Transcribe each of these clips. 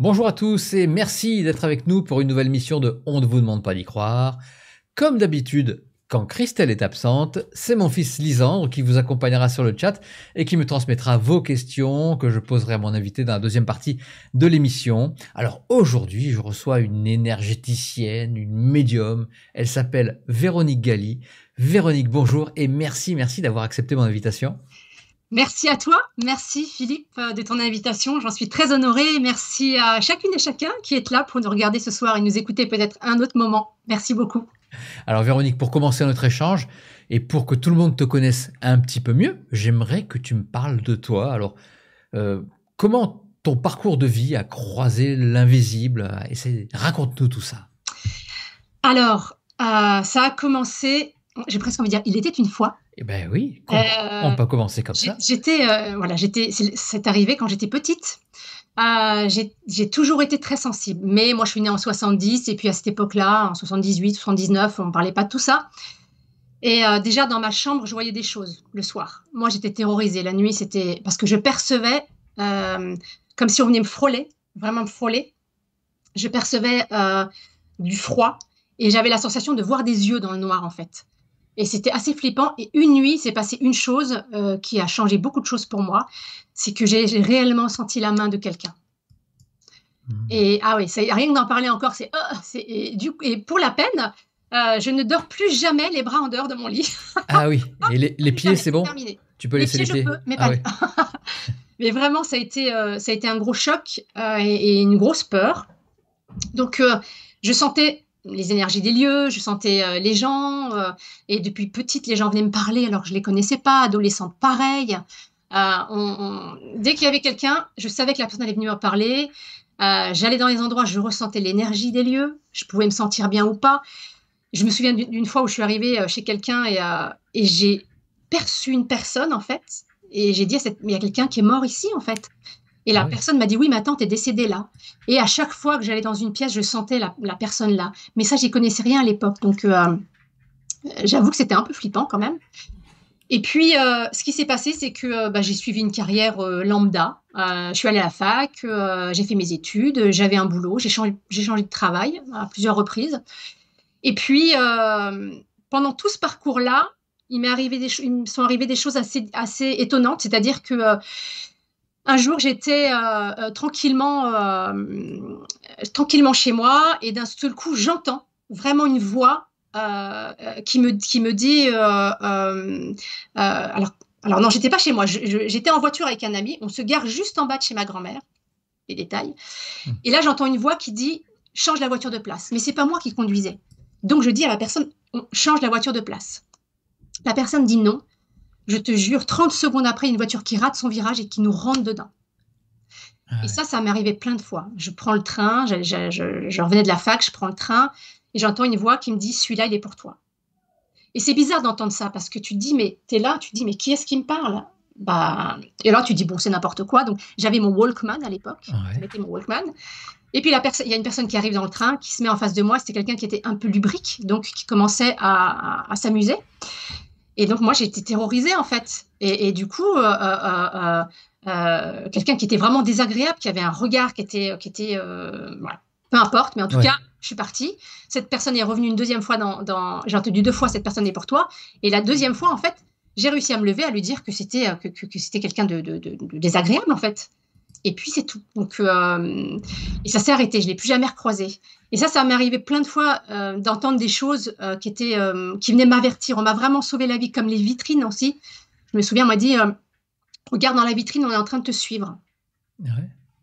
Bonjour à tous et merci d'être avec nous pour une nouvelle mission de On ne vous demande pas d'y croire. Comme d'habitude, quand Christelle est absente, c'est mon fils Lisandre qui vous accompagnera sur le chat et qui me transmettra vos questions que je poserai à mon invité dans la deuxième partie de l'émission. Alors aujourd'hui, je reçois une énergéticienne, une médium. Elle s'appelle Véronique Galli. Véronique, bonjour et merci, merci d'avoir accepté mon invitation. Merci à toi, merci Philippe euh, de ton invitation, j'en suis très honorée. Merci à chacune et chacun qui est là pour nous regarder ce soir et nous écouter peut-être un autre moment. Merci beaucoup. Alors Véronique, pour commencer notre échange et pour que tout le monde te connaisse un petit peu mieux, j'aimerais que tu me parles de toi. Alors, euh, comment ton parcours de vie a croisé l'invisible Raconte-nous tout ça. Alors, euh, ça a commencé, j'ai presque envie de dire, il était une fois. Eh ben oui, euh, on peut commencer comme ça. J'étais, euh, voilà, j'étais, c'est arrivé quand j'étais petite. Euh, j'ai toujours été très sensible, mais moi je suis née en 70 et puis à cette époque-là, en 78, 79, on ne parlait pas de tout ça. Et déjà dans ma chambre, je voyais des choses le soir. Moi j'étais terrorisée la nuit, c'était parce que je percevais comme si on venait me frôler, vraiment me frôler. Je percevais du froid et j'avais la sensation de voir des yeux dans le noir en fait. Et c'était assez flippant. Et une nuit, s'est passé une chose euh, qui a changé beaucoup de choses pour moi. C'est que j'ai réellement senti la main de quelqu'un. Mmh. Et ah oui, ça, rien que d'en parler encore, c'est. Oh, et, et pour la peine, euh, je ne dors plus jamais les bras en dehors de mon lit. ah oui, et les, pieds, c'est bon Tu peux les laisser mais, vraiment, ça a été, euh, ça a été un gros choc et, une grosse peur. Donc, je sentais les énergies des lieux, je sentais euh, les gens. Euh, et depuis petite, les gens venaient me parler alors que je ne les connaissais pas, adolescente pareil. Euh, on, Dès qu'il y avait quelqu'un, je savais que la personne allait venir me parler. J'allais dans les endroits, je ressentais l'énergie des lieux, je pouvais me sentir bien ou pas. Je me souviens d'une fois où je suis arrivée chez quelqu'un et, j'ai perçu une personne en fait. Et j'ai dit, à cette... mais il y a quelqu'un qui est mort ici en fait. Et la ah personne m'a dit oui, ma tante est décédée là. Et à chaque fois que j'allais dans une pièce, je sentais la, personne là. Mais ça, j'y connaissais rien à l'époque, donc euh, j'avoue que c'était un peu flippant quand même. Et puis, euh, ce qui s'est passé, c'est que euh, bah, j'ai suivi une carrière lambda. je suis allée à la fac, j'ai fait mes études, j'avais un boulot, j'ai changé, changé, de travail à plusieurs reprises. Et puis, pendant tout ce parcours-là, il m'est arrivé des, me sont arrivées des choses assez, assez étonnantes. C'est-à-dire que un jour, j'étais euh, euh, tranquillement, euh, tranquillement chez moi et d'un seul coup, j'entends vraiment une voix qui, me, qui me dit alors, alors, non, j'étais pas chez moi, j'étais en voiture avec un ami, on se gare juste en bas de chez ma grand-mère, les détails. Hmm. Et là, j'entends une voix qui dit change la voiture de place. Mais c'est pas moi qui conduisais. Donc je dis à la personne, change la voiture de place. La personne dit non je te jure, 30 secondes après, une voiture qui rate son virage et qui nous rentre dedans. Ah et ça, ça m'est arrivé plein de fois. Je prends le train, je, revenais de la fac, je prends le train et j'entends une voix qui me dit Celui-là, il est pour toi. Et c'est bizarre d'entendre ça parce que tu dis Mais tu es là, tu te dis Mais qui est-ce qui me parle bah, et là, tu dis bon c'est n'importe quoi donc j'avais mon Walkman à l'époque ah mon Walkman et puis il y a une personne qui arrive dans le train qui se met en face de moi c'était quelqu'un qui était un peu lubrique donc qui commençait à s'amuser et donc, moi, j'étais terrorisée, en fait. Et, du coup, euh, euh, euh, quelqu'un qui était vraiment désagréable, qui avait un regard qui était. Qui était Peu importe, mais en tout cas, je suis partie. Cette personne est revenue une deuxième fois dans. J'ai entendu deux fois cette personne est pour toi. Et la deuxième fois, en fait, j'ai réussi à me lever, à lui dire que c'était que, quelqu'un de, désagréable, en fait. Et puis c'est tout. Donc, euh, et ça s'est arrêté, je ne l'ai plus jamais recroisé. Et ça, ça m'est arrivé plein de fois euh, d'entendre des choses euh, qui, étaient, qui venaient m'avertir. On m'a vraiment sauvé la vie, comme les vitrines aussi. Je me souviens, on m'a dit Regarde dans la vitrine, on est en train de te suivre.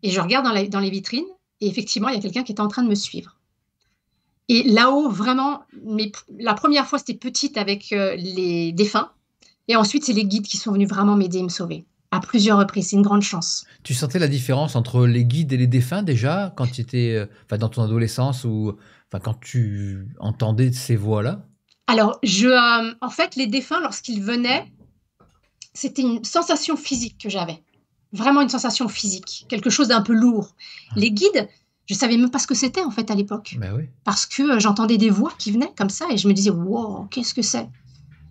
Et je regarde dans, les vitrines, et effectivement, il y a quelqu'un qui était en train de me suivre. Et là-haut, vraiment, mais la première fois, c'était petite avec les défunts. Et ensuite, c'est les guides qui sont venus vraiment m'aider et me sauver à plusieurs reprises. C'est une grande chance. Tu sentais la différence entre les guides et les défunts déjà quand tu étais euh, enfin, dans ton adolescence ou enfin, quand tu entendais ces voix-là Alors, je, euh, en fait, les défunts, lorsqu'ils venaient, c'était une sensation physique que j'avais. Vraiment une sensation physique, quelque chose d'un peu lourd. Hum. Les guides, je savais même pas ce que c'était en fait à l'époque. Ben Parce que euh, j'entendais des voix qui venaient comme ça et je me disais, wow, qu'est-ce que c'est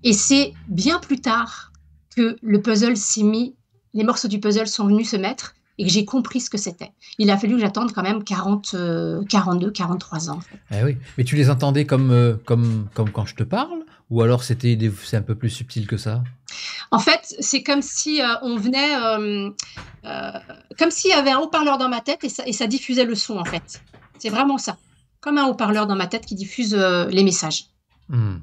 Et c'est bien plus tard que le puzzle s'est mis les morceaux du puzzle sont venus se mettre et que j'ai compris ce que c'était. Il a fallu que j'attende quand même 40, 42, 43 ans. Eh oui, mais tu les entendais comme, euh, comme, comme quand je te parle ou alors c'était c'est un peu plus subtil que ça En fait, c'est comme si euh, on venait, euh, comme s'il y avait un haut-parleur dans ma tête et ça, diffusait le son en fait. C'est vraiment ça, comme un haut-parleur dans ma tête qui diffuse les messages. Hmm.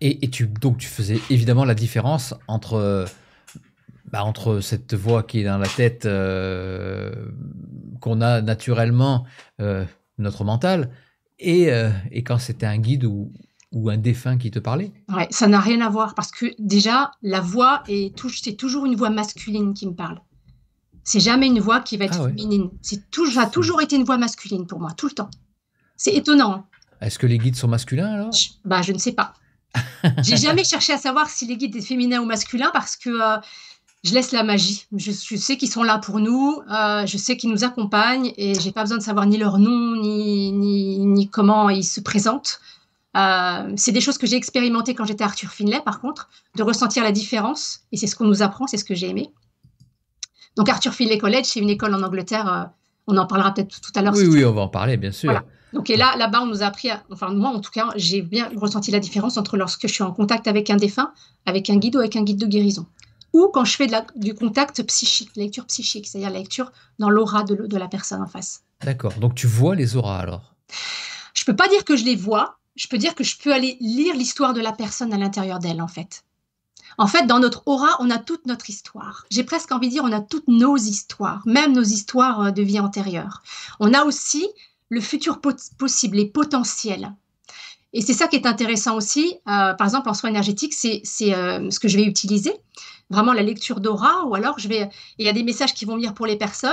Et, tu donc tu faisais évidemment la différence entre bah, entre cette voix qui est dans la tête euh, qu'on a naturellement, euh, notre mental, euh, et, quand c'était un guide ou, ou, un défunt qui te parlait ouais, Ça n'a rien à voir parce que déjà, la voix, est c'est toujours une voix masculine qui me parle. C'est jamais une voix qui va être ah féminine. C'est toujours ça a toujours été une voix masculine pour moi, tout le temps. C'est étonnant. Hein. Est-ce que les guides sont masculins alors je, bah, je ne sais pas. J'ai jamais cherché à savoir si les guides étaient féminins ou masculins parce que je laisse la magie. Je, sais qu'ils sont là pour nous, euh, je sais qu'ils nous accompagnent et j'ai pas besoin de savoir ni leur nom ni, ni, comment ils se présentent. Euh, c'est des choses que j'ai expérimentées quand j'étais Arthur Finlay, par contre, de ressentir la différence et c'est ce qu'on nous apprend, c'est ce que j'ai aimé. Donc Arthur Finlay College, c'est une école en Angleterre. Euh, on en parlera peut-être tout à l'heure. Oui, si oui, on va en parler, bien sûr. Donc et là, là-bas, on nous a appris, enfin moi en tout cas, j'ai bien ressenti la différence entre lorsque je suis en contact avec un défunt, avec un guide ou avec un guide de guérison ou quand je fais de la, du contact psychique, lecture psychique, c'est-à-dire la lecture dans l'aura de, de, la personne en face. D'accord, donc tu vois les auras alors Je peux pas dire que je les vois, je peux dire que je peux aller lire l'histoire de la personne à l'intérieur d'elle en fait. En fait, dans notre aura, on a toute notre histoire. J'ai presque envie de dire, on a toutes nos histoires, même nos histoires euh, de vie antérieure. On a aussi le futur possible, les potentiels. Et c'est ça qui est intéressant aussi, euh, par exemple en soins énergétiques, c'est euh, ce que je vais utiliser vraiment la lecture d'aura, ou alors je vais, il y a des messages qui vont venir pour les personnes.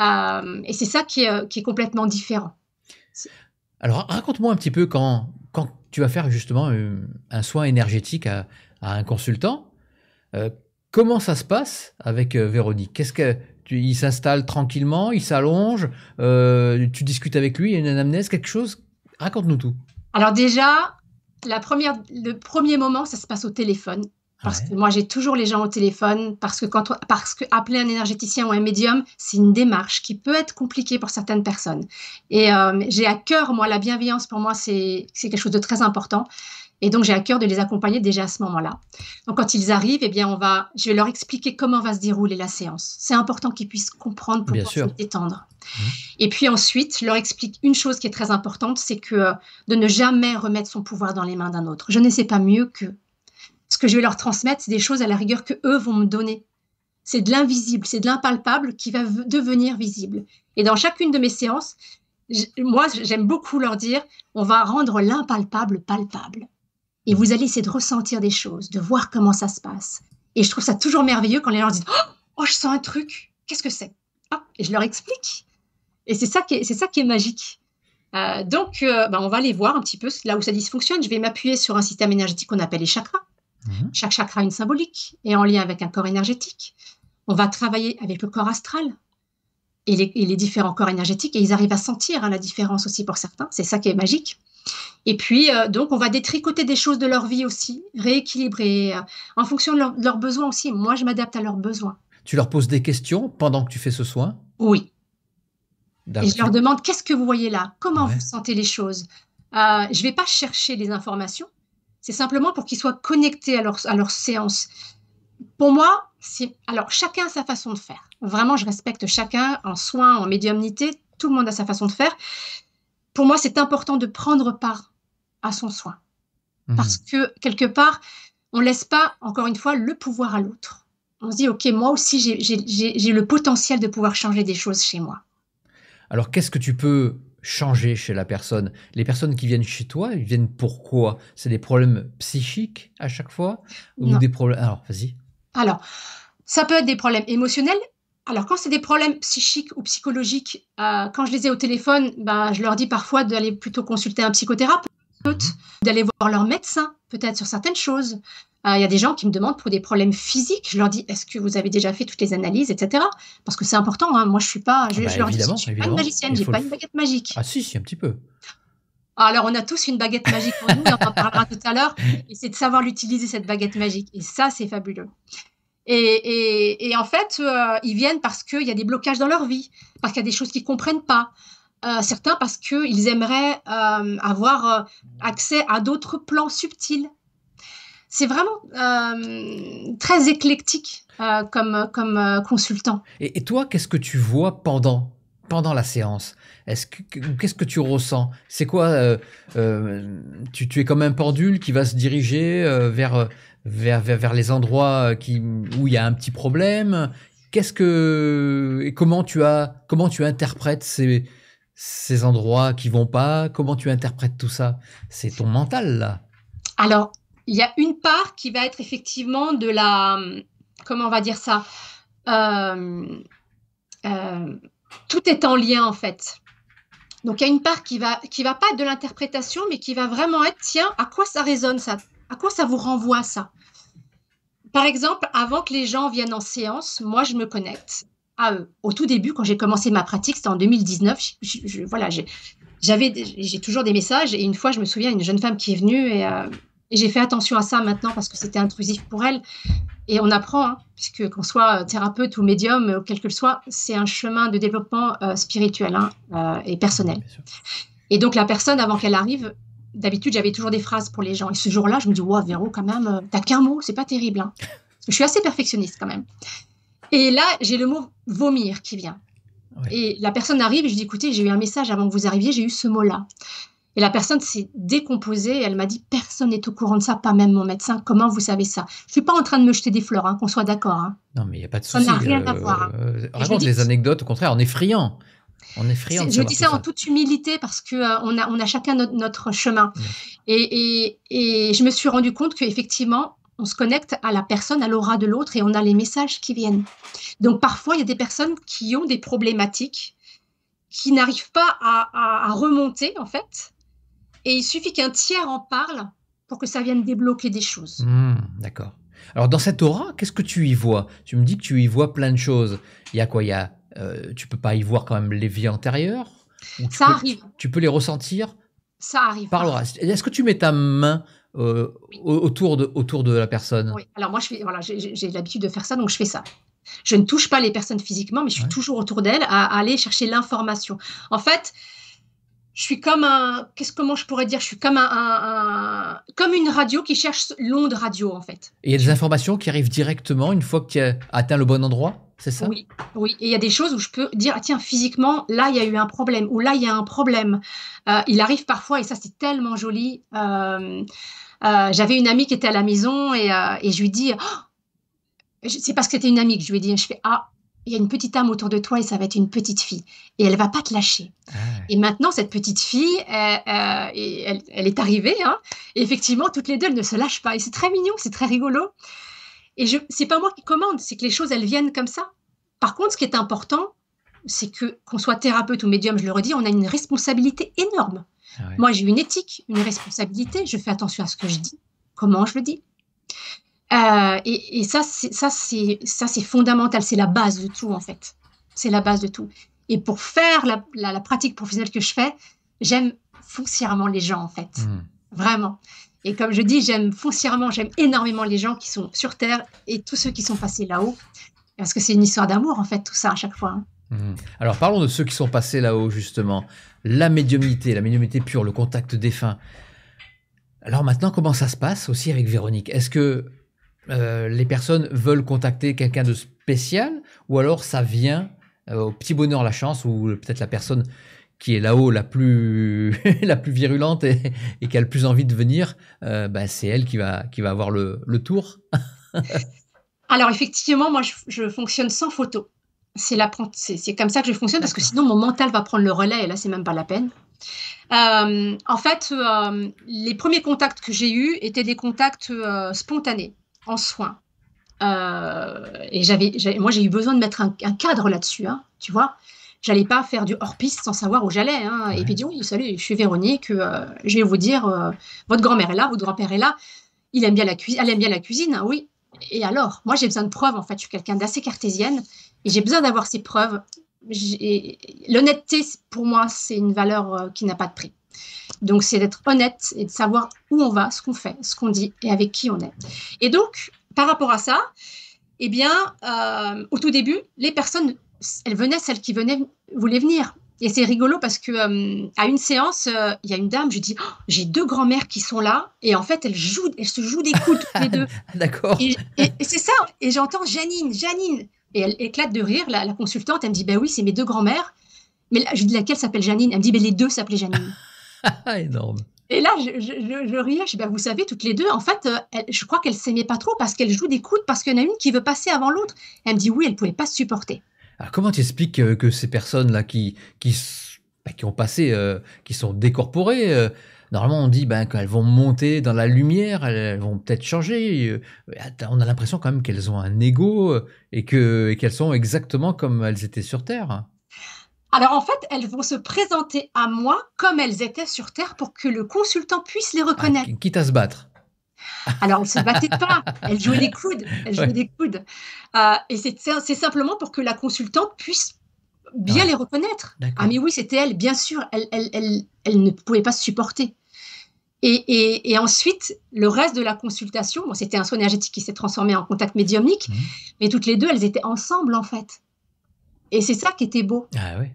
Euh, et c'est ça euh, qui est, complètement différent. Alors raconte-moi un petit peu quand, quand tu vas faire justement euh, un soin énergétique à, un consultant, comment ça se passe avec Véronique Qu'est-ce que il s'installe tranquillement, il s'allonge, tu discutes avec lui, il y a une anamnèse, quelque chose Raconte-nous tout. Alors déjà, la première, le premier moment, ça se passe au téléphone. Parce que moi, j'ai toujours les gens au téléphone parce que quand parce que appeler un énergéticien ou un médium, c'est une démarche qui peut être compliquée pour certaines personnes. Et euh, j'ai à cœur, moi, la bienveillance, pour moi, c'est quelque chose de très important. Et donc, j'ai à cœur de les accompagner déjà à ce moment-là. Donc, quand ils arrivent, eh bien, on va, je vais leur expliquer comment va se dérouler la séance. C'est important qu'ils puissent comprendre pour pouvoir se détendre. Mmh. Et puis ensuite, je leur explique une chose qui est très importante, c'est que euh, de ne jamais remettre son pouvoir dans les mains d'un autre. Je ne sais pas mieux que que je vais leur transmettre, c'est des choses à la rigueur que eux vont me donner. C'est de l'invisible, c'est de l'impalpable qui va devenir visible. Et dans chacune de mes séances, moi, j'aime beaucoup leur dire, on va rendre l'impalpable palpable. Et vous allez essayer de ressentir des choses, de voir comment ça se passe. Et je trouve ça toujours merveilleux quand les gens disent Oh, oh je sens un truc, qu'est-ce que c'est ah, Et je leur explique. Et c'est ça, qui est, ça qui est magique. Euh, donc, euh, bah, on va aller voir un petit peu là où ça dysfonctionne. Je vais m'appuyer sur un système énergétique qu'on appelle les chakras. Mhm. Chaque chakra a une symbolique et en lien avec un corps énergétique. On va travailler avec le corps astral et les, différents corps énergétiques et ils arrivent à sentir hein, la différence aussi pour certains. C'est ça qui est magique. Et puis, euh, donc, on va détricoter des choses de leur vie aussi, rééquilibrer euh, en fonction de, leurs besoins aussi. Moi, je m'adapte à leurs besoins. Tu leur poses des questions pendant que tu fais ce soin Oui. Et je leur demande qu'est-ce que vous voyez là Comment vous sentez les choses euh, Je ne vais pas chercher des informations. C'est simplement pour qu'ils soient connectés à leur, à séance. Pour moi, alors chacun a sa façon de faire. Vraiment, je respecte chacun en soins, en médiumnité. Tout le monde a sa façon de faire. Pour moi, c'est important de prendre part à son soin. Mhm. Parce que, quelque part, on ne laisse pas, encore une fois, le pouvoir à l'autre. On se dit, OK, moi aussi, j'ai le potentiel de pouvoir changer des choses chez moi. Alors, qu'est-ce que tu peux changer chez la personne. Les personnes qui viennent chez toi, ils viennent pourquoi C'est des problèmes psychiques à chaque fois Ou des problèmes. Alors, vas-y. Alors, ça peut être des problèmes émotionnels. Alors, quand c'est des problèmes psychiques ou psychologiques, euh, quand je les ai au téléphone, bah, je leur dis parfois d'aller plutôt consulter un psychothérapeute, mhm. d'aller voir leur médecin, peut-être sur certaines choses. Euh, il y a des gens qui me demandent pour des problèmes physiques. Je leur dis est-ce que vous avez déjà fait toutes les analyses, etc. Parce que c'est important. Hein. Moi, je suis pas. Je, ah bah, je suis pas une magicienne, j'ai pas une baguette magique. Ah si, un petit peu. Alors, on a tous une baguette magique pour nous, on en parlera tout à l'heure. Et c'est de savoir l'utiliser cette baguette magique. Et ça, c'est fabuleux. Et, en fait, euh, ils viennent parce qu'il y a des blocages dans leur vie, parce qu'il y a des choses qu'ils comprennent pas, euh, certains parce qu'ils aimeraient euh, avoir euh, accès à d'autres plans subtils. C'est vraiment très éclectique comme, comme consultant. Et, toi, qu'est-ce que tu vois pendant pendant la séance qu'est-ce que tu ressens C'est quoi tu, es comme un pendule qui va se diriger vers, vers, vers, les endroits où il y a un petit problème. Qu'est-ce que et comment tu as comment tu interprètes ces ces endroits qui vont pas Comment tu interprètes tout ça C'est ton mental là. Alors, il y a une part qui va être effectivement de la, comment on va dire ça euh, euh, Tout est en lien en fait. Donc il y a une part qui va qui va pas être de l'interprétation, mais qui va vraiment être tiens à quoi ça résonne ça À quoi ça vous renvoie ça Par exemple, avant que les gens viennent en séance, moi je me connecte ah, euh, au tout début, quand j'ai commencé ma pratique, c'était en 2019. Je, voilà, j'avais, j'ai toujours des messages. Et une fois, je me souviens, une jeune femme qui est venue et, euh, j'ai fait attention à ça maintenant parce que c'était intrusif pour elle. Et on apprend, hein, puisque qu'on soit euh, thérapeute ou médium, quel que soit, c'est un chemin de développement spirituel hein, et personnel. Et donc la personne, avant qu'elle arrive, d'habitude j'avais toujours des phrases pour les gens. Et ce jour-là, je me dis, wow, Véro, quand même, t'as qu'un mot, c'est pas terrible. Hein. je suis assez perfectionniste quand même. Et là, j'ai le mot vomir qui vient. Et la personne arrive et je dis écoutez, j'ai eu un message avant que vous arriviez, j'ai eu ce mot-là. Et la personne s'est décomposée. elle m'a dit personne n'est au courant de ça, pas même mon médecin. Comment vous savez ça Je suis pas en train de me jeter des fleurs, hein, qu'on soit d'accord. Hein. Non, mais il n'y a pas de souci. Ça n'a rien euh, à voir. Hein. Euh, les anecdotes, au contraire, en effrayant. On est Je dis ça, en toute humilité parce que euh, on, a, on a chacun notre, chemin. Et, et, et, je me suis rendu compte qu'effectivement, on se connecte à la personne, à l'aura de l'autre et on a les messages qui viennent. Donc parfois, il y a des personnes qui ont des problématiques, qui n'arrivent pas à, remonter en fait. Et il suffit qu'un tiers en parle pour que ça vienne débloquer des choses. Hmm, d'accord. Alors dans cette aura, qu'est-ce que tu y vois Tu me dis que tu y vois plein de choses. Il y a quoi Il y euh, tu peux pas y voir quand même les vies antérieures Ça arrive. Tu peux les ressentir Ça arrive. Est-ce que tu mets ta main autour, de, autour de la personne. Oui, alors moi, j'ai voilà, l'habitude de faire ça, donc je fais ça. Je ne touche pas les personnes physiquement, mais je suis toujours autour d'elles à, aller chercher l'information. En fait, je suis comme un. Qu'est-ce comment je pourrais dire Je suis comme un, comme une radio qui cherche l'onde radio en fait. il y a des informations qui arrivent directement une fois que tu atteint le bon endroit, c'est ça Oui, oui. Et il y a des choses où je peux dire ah, tiens physiquement là il y a eu un problème ou là il y a un problème. Euh, il arrive parfois et ça c'est tellement joli. Euh, euh, j'avais une amie qui était à la maison et, euh, je lui dis, oh, c'est parce que c'était une amie que je lui ai dit, je fais, ah, il y a une petite âme autour de toi et ça va être une petite fille. Et elle va pas te lâcher. Ah. Et maintenant, cette petite fille, euh, elle, est arrivée. Hein. et effectivement, toutes les deux, elles ne se lâchent pas. Et c'est très mignon, c'est très rigolo. Et ce n'est pas moi qui commande, c'est que les choses, elles viennent comme ça. Par contre, ce qui est important, c'est que qu'on soit thérapeute ou médium, je le redis, on a une responsabilité énorme. Moi, j'ai une éthique, une responsabilité. Je fais attention à ce que je dis, comment je le dis. Euh, et, ça, c'est ça, c'est ça, c'est fondamental. C'est la base de tout, en fait. C'est la base de tout. Et pour faire la, pratique professionnelle que je fais, j'aime foncièrement les gens, en fait. Hmm. Vraiment. Et comme je dis, j'aime foncièrement, j'aime énormément les gens qui sont sur Terre et tous ceux qui sont passés là-haut. Parce que c'est une histoire d'amour, en fait, tout ça, à chaque fois. Hein. Mhm. Alors parlons de ceux qui sont passés là-haut, justement. La médiumnité, la médiumnité pure, le contact défunt. Alors maintenant, comment ça se passe aussi avec Véronique Est-ce que euh, les personnes veulent contacter quelqu'un de spécial ou alors ça vient euh, au petit bonheur la chance ou peut-être la personne qui est là-haut la plus la plus virulente et, et, qui a le plus envie de venir, euh, bah, c'est elle qui va qui va avoir le, tour. alors effectivement, moi je fonctionne sans photo c'est comme ça que je fonctionne parce que sinon mon mental va prendre le relais et là c'est même pas la peine. Euh, en fait, euh, les premiers contacts que j'ai eus étaient des contacts euh, spontanés en soins. et j'avais, moi j'ai eu besoin de mettre un, cadre là-dessus, hein, tu vois. J'allais pas faire du hors-piste sans savoir où j'allais. Hein. Et puis dis oui, salut, je suis Véronique, je vais vous dire, votre grand-mère est là, votre grand-père est là, il aime bien la cuisine, elle aime bien la cuisine, hein, oui. Et alors, moi j'ai besoin de preuves en fait, je suis quelqu'un d'assez cartésienne j'ai besoin d'avoir ces preuves. L'honnêteté, pour moi, c'est une valeur euh, qui n'a pas de prix. Donc, c'est d'être honnête et de savoir où on va, ce qu'on fait, ce qu'on dit et avec qui on est. Et donc, par rapport à ça, eh bien, euh, au tout début, les personnes, elles venaient, celles qui venaient, voulaient venir. Et c'est rigolo parce que euh, à une séance, il y a une dame, je dis, oh, j'ai deux grand mères qui sont là, et en fait, elles se jouent des coups toutes les deux. D'accord. Et, et c'est ça. Et j'entends Janine, Janine. Et elle éclate de rire. La, consultante, elle me dit, ben oui, c'est mes deux grands-mères. Mais je dis, laquelle s'appelle Janine Elle me dit, ben les deux s'appelaient Janine. Ah, énorme. Et là, je, je, riais. Je dis, bah, vous savez, toutes les deux, en fait, euh, je crois qu'elles s'aimaient pas trop parce qu'elles jouent des coudes, parce qu'il y en a une qui veut passer avant l'autre. Elle me dit, oui, ne pouvait pas se supporter. Alors, comment tu expliques euh, que ces personnes-là qui, qui, ont passé, euh, qui sont décorporées, Normalement, on dit ben, qu'elles vont monter dans la lumière, elles vont peut-être changer. Euh, on a l'impression quand même qu'elles ont un ego euh, et qu'elles sont exactement comme elles étaient sur Terre. Alors en fait, elles vont se présenter à moi comme elles étaient sur Terre pour que le consultant puisse les ah, reconnaître. quitte à se battre. Alors, elles ne se battaient pas, elles jouaient des coudes. Elles jouaient des coudes. Euh, et c'est simplement pour que la consultante puisse bien ah. les reconnaître. Ah mais oui, c'était elle, bien sûr, elle, ne pouvait pas supporter. Et, ensuite, le reste de la consultation, c'était un soin énergétique qui s'est transformé en contact médiumnique, mhm. mais toutes les deux, elles étaient ensemble en fait. Et c'est ça qui était beau. Ah oui.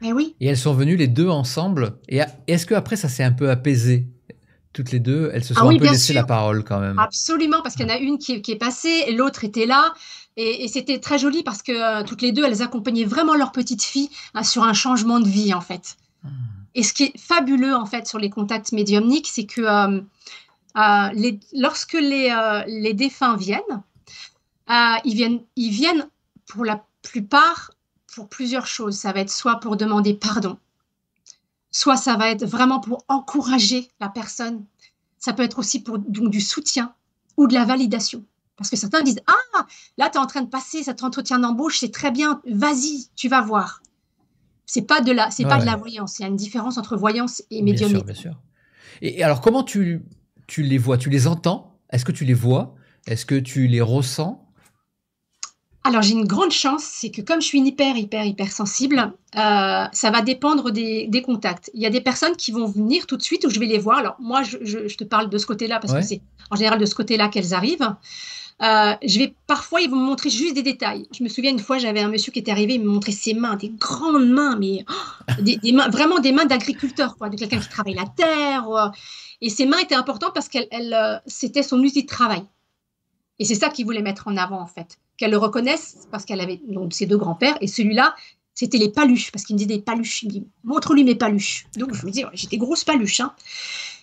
Mais eh oui. Et elles sont venues les deux ensemble. Et est-ce que après ça s'est un peu apaisé toutes les deux, elles se ah sont un peu laissées la parole quand même. Absolument, parce qu'il y en a une qui, qui est passée, l'autre était là. Et, c'était très joli parce que euh, toutes les deux, elles accompagnaient vraiment leur petite fille euh, sur un changement de vie, en fait. Hmm. Et ce qui est fabuleux, en fait, sur les contacts médiumniques, c'est que euh, lorsque les, les, défunts viennent, ils viennent, ils viennent pour la plupart pour plusieurs choses. Ça va être soit pour demander pardon, soit ça va être vraiment pour encourager la personne. Ça peut être aussi pour donc, du soutien ou de la validation. Parce que certains disent Ah, là, tu es en train de passer cet entretien d'embauche, c'est très bien, vas-y, tu vas voir. C'est pas de la, c'est pas de la voyance. Il y a une différence entre voyance et médium. Bien sûr, bien sûr. Et alors, comment tu, tu les vois Tu les entends Est-ce que tu les vois Est-ce que tu les ressens alors j'ai une grande chance, c'est que comme je suis hyper, hyper, hyper sensible, euh, ça va dépendre des, contacts. Il y a des personnes qui vont venir tout de suite où je vais les voir. Alors moi, je, te parle de ce côté-là parce que c'est en général de ce côté-là qu'elles arrivent. Euh, je vais parfois, ils vont me montrer juste des détails. Je me souviens une fois, j'avais un monsieur qui était arrivé, il me montrait ses mains, des grandes mains, mais oh, des, vraiment des mains d'agriculteur, de quelqu'un qui travaille la terre. Euh. Et ses mains étaient importantes parce qu'elle, c'était son outil de travail. Et c'est ça qu'il voulait mettre en avant, en fait. Qu'elle le reconnaisse parce qu'elle avait donc, ses deux grands-pères. Et celui-là, c'était les paluches, parce qu'il me disait des paluches. Il me dit Montre-lui mes paluches. Donc, je me dis J'ai des grosses paluches. Hein.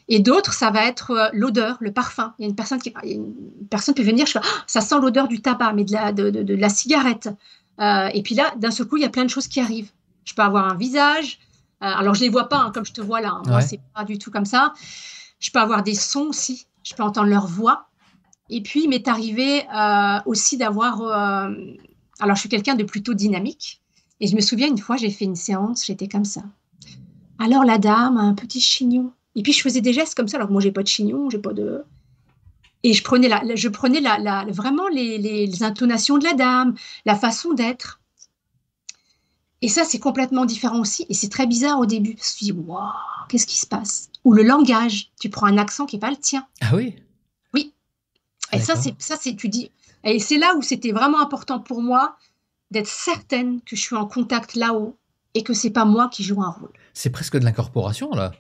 Et d'autres, ça va être euh, l'odeur, le parfum. Il y a une personne qui, une personne peut venir, je ah, ça sent l'odeur du tabac, mais de la, de, la cigarette. Euh, et puis là, d'un seul coup, il y a plein de choses qui arrivent. Je peux avoir un visage. Euh, alors, je ne les vois pas, hein, comme je te vois là. Hein. Moi, ce pas du tout comme ça. Je peux avoir des sons aussi. Je peux entendre leur voix. Et puis, il m'est arrivé euh, aussi d'avoir... Euh, alors, je suis quelqu'un de plutôt dynamique. Et je me souviens, une fois, j'ai fait une séance, j'étais comme ça. Alors, la dame a un petit chignon. Et puis, je faisais des gestes comme ça. Alors, moi, j'ai pas de chignon, j'ai pas de... Et je prenais, la, je prenais la, vraiment les, intonations de la dame, la façon d'être. Et ça, c'est complètement différent aussi. Et c'est très bizarre au début. Je me suis dit, waouh, qu'est-ce qui se passe Ou le langage. Tu prends un accent qui n'est pas le tien. Ah oui et ça, c'est ça, c'est tu dis. Et c'est là où c'était vraiment important pour moi d'être certaine que je suis en contact là-haut et que c'est pas moi qui joue un rôle. C'est presque de l'incorporation là.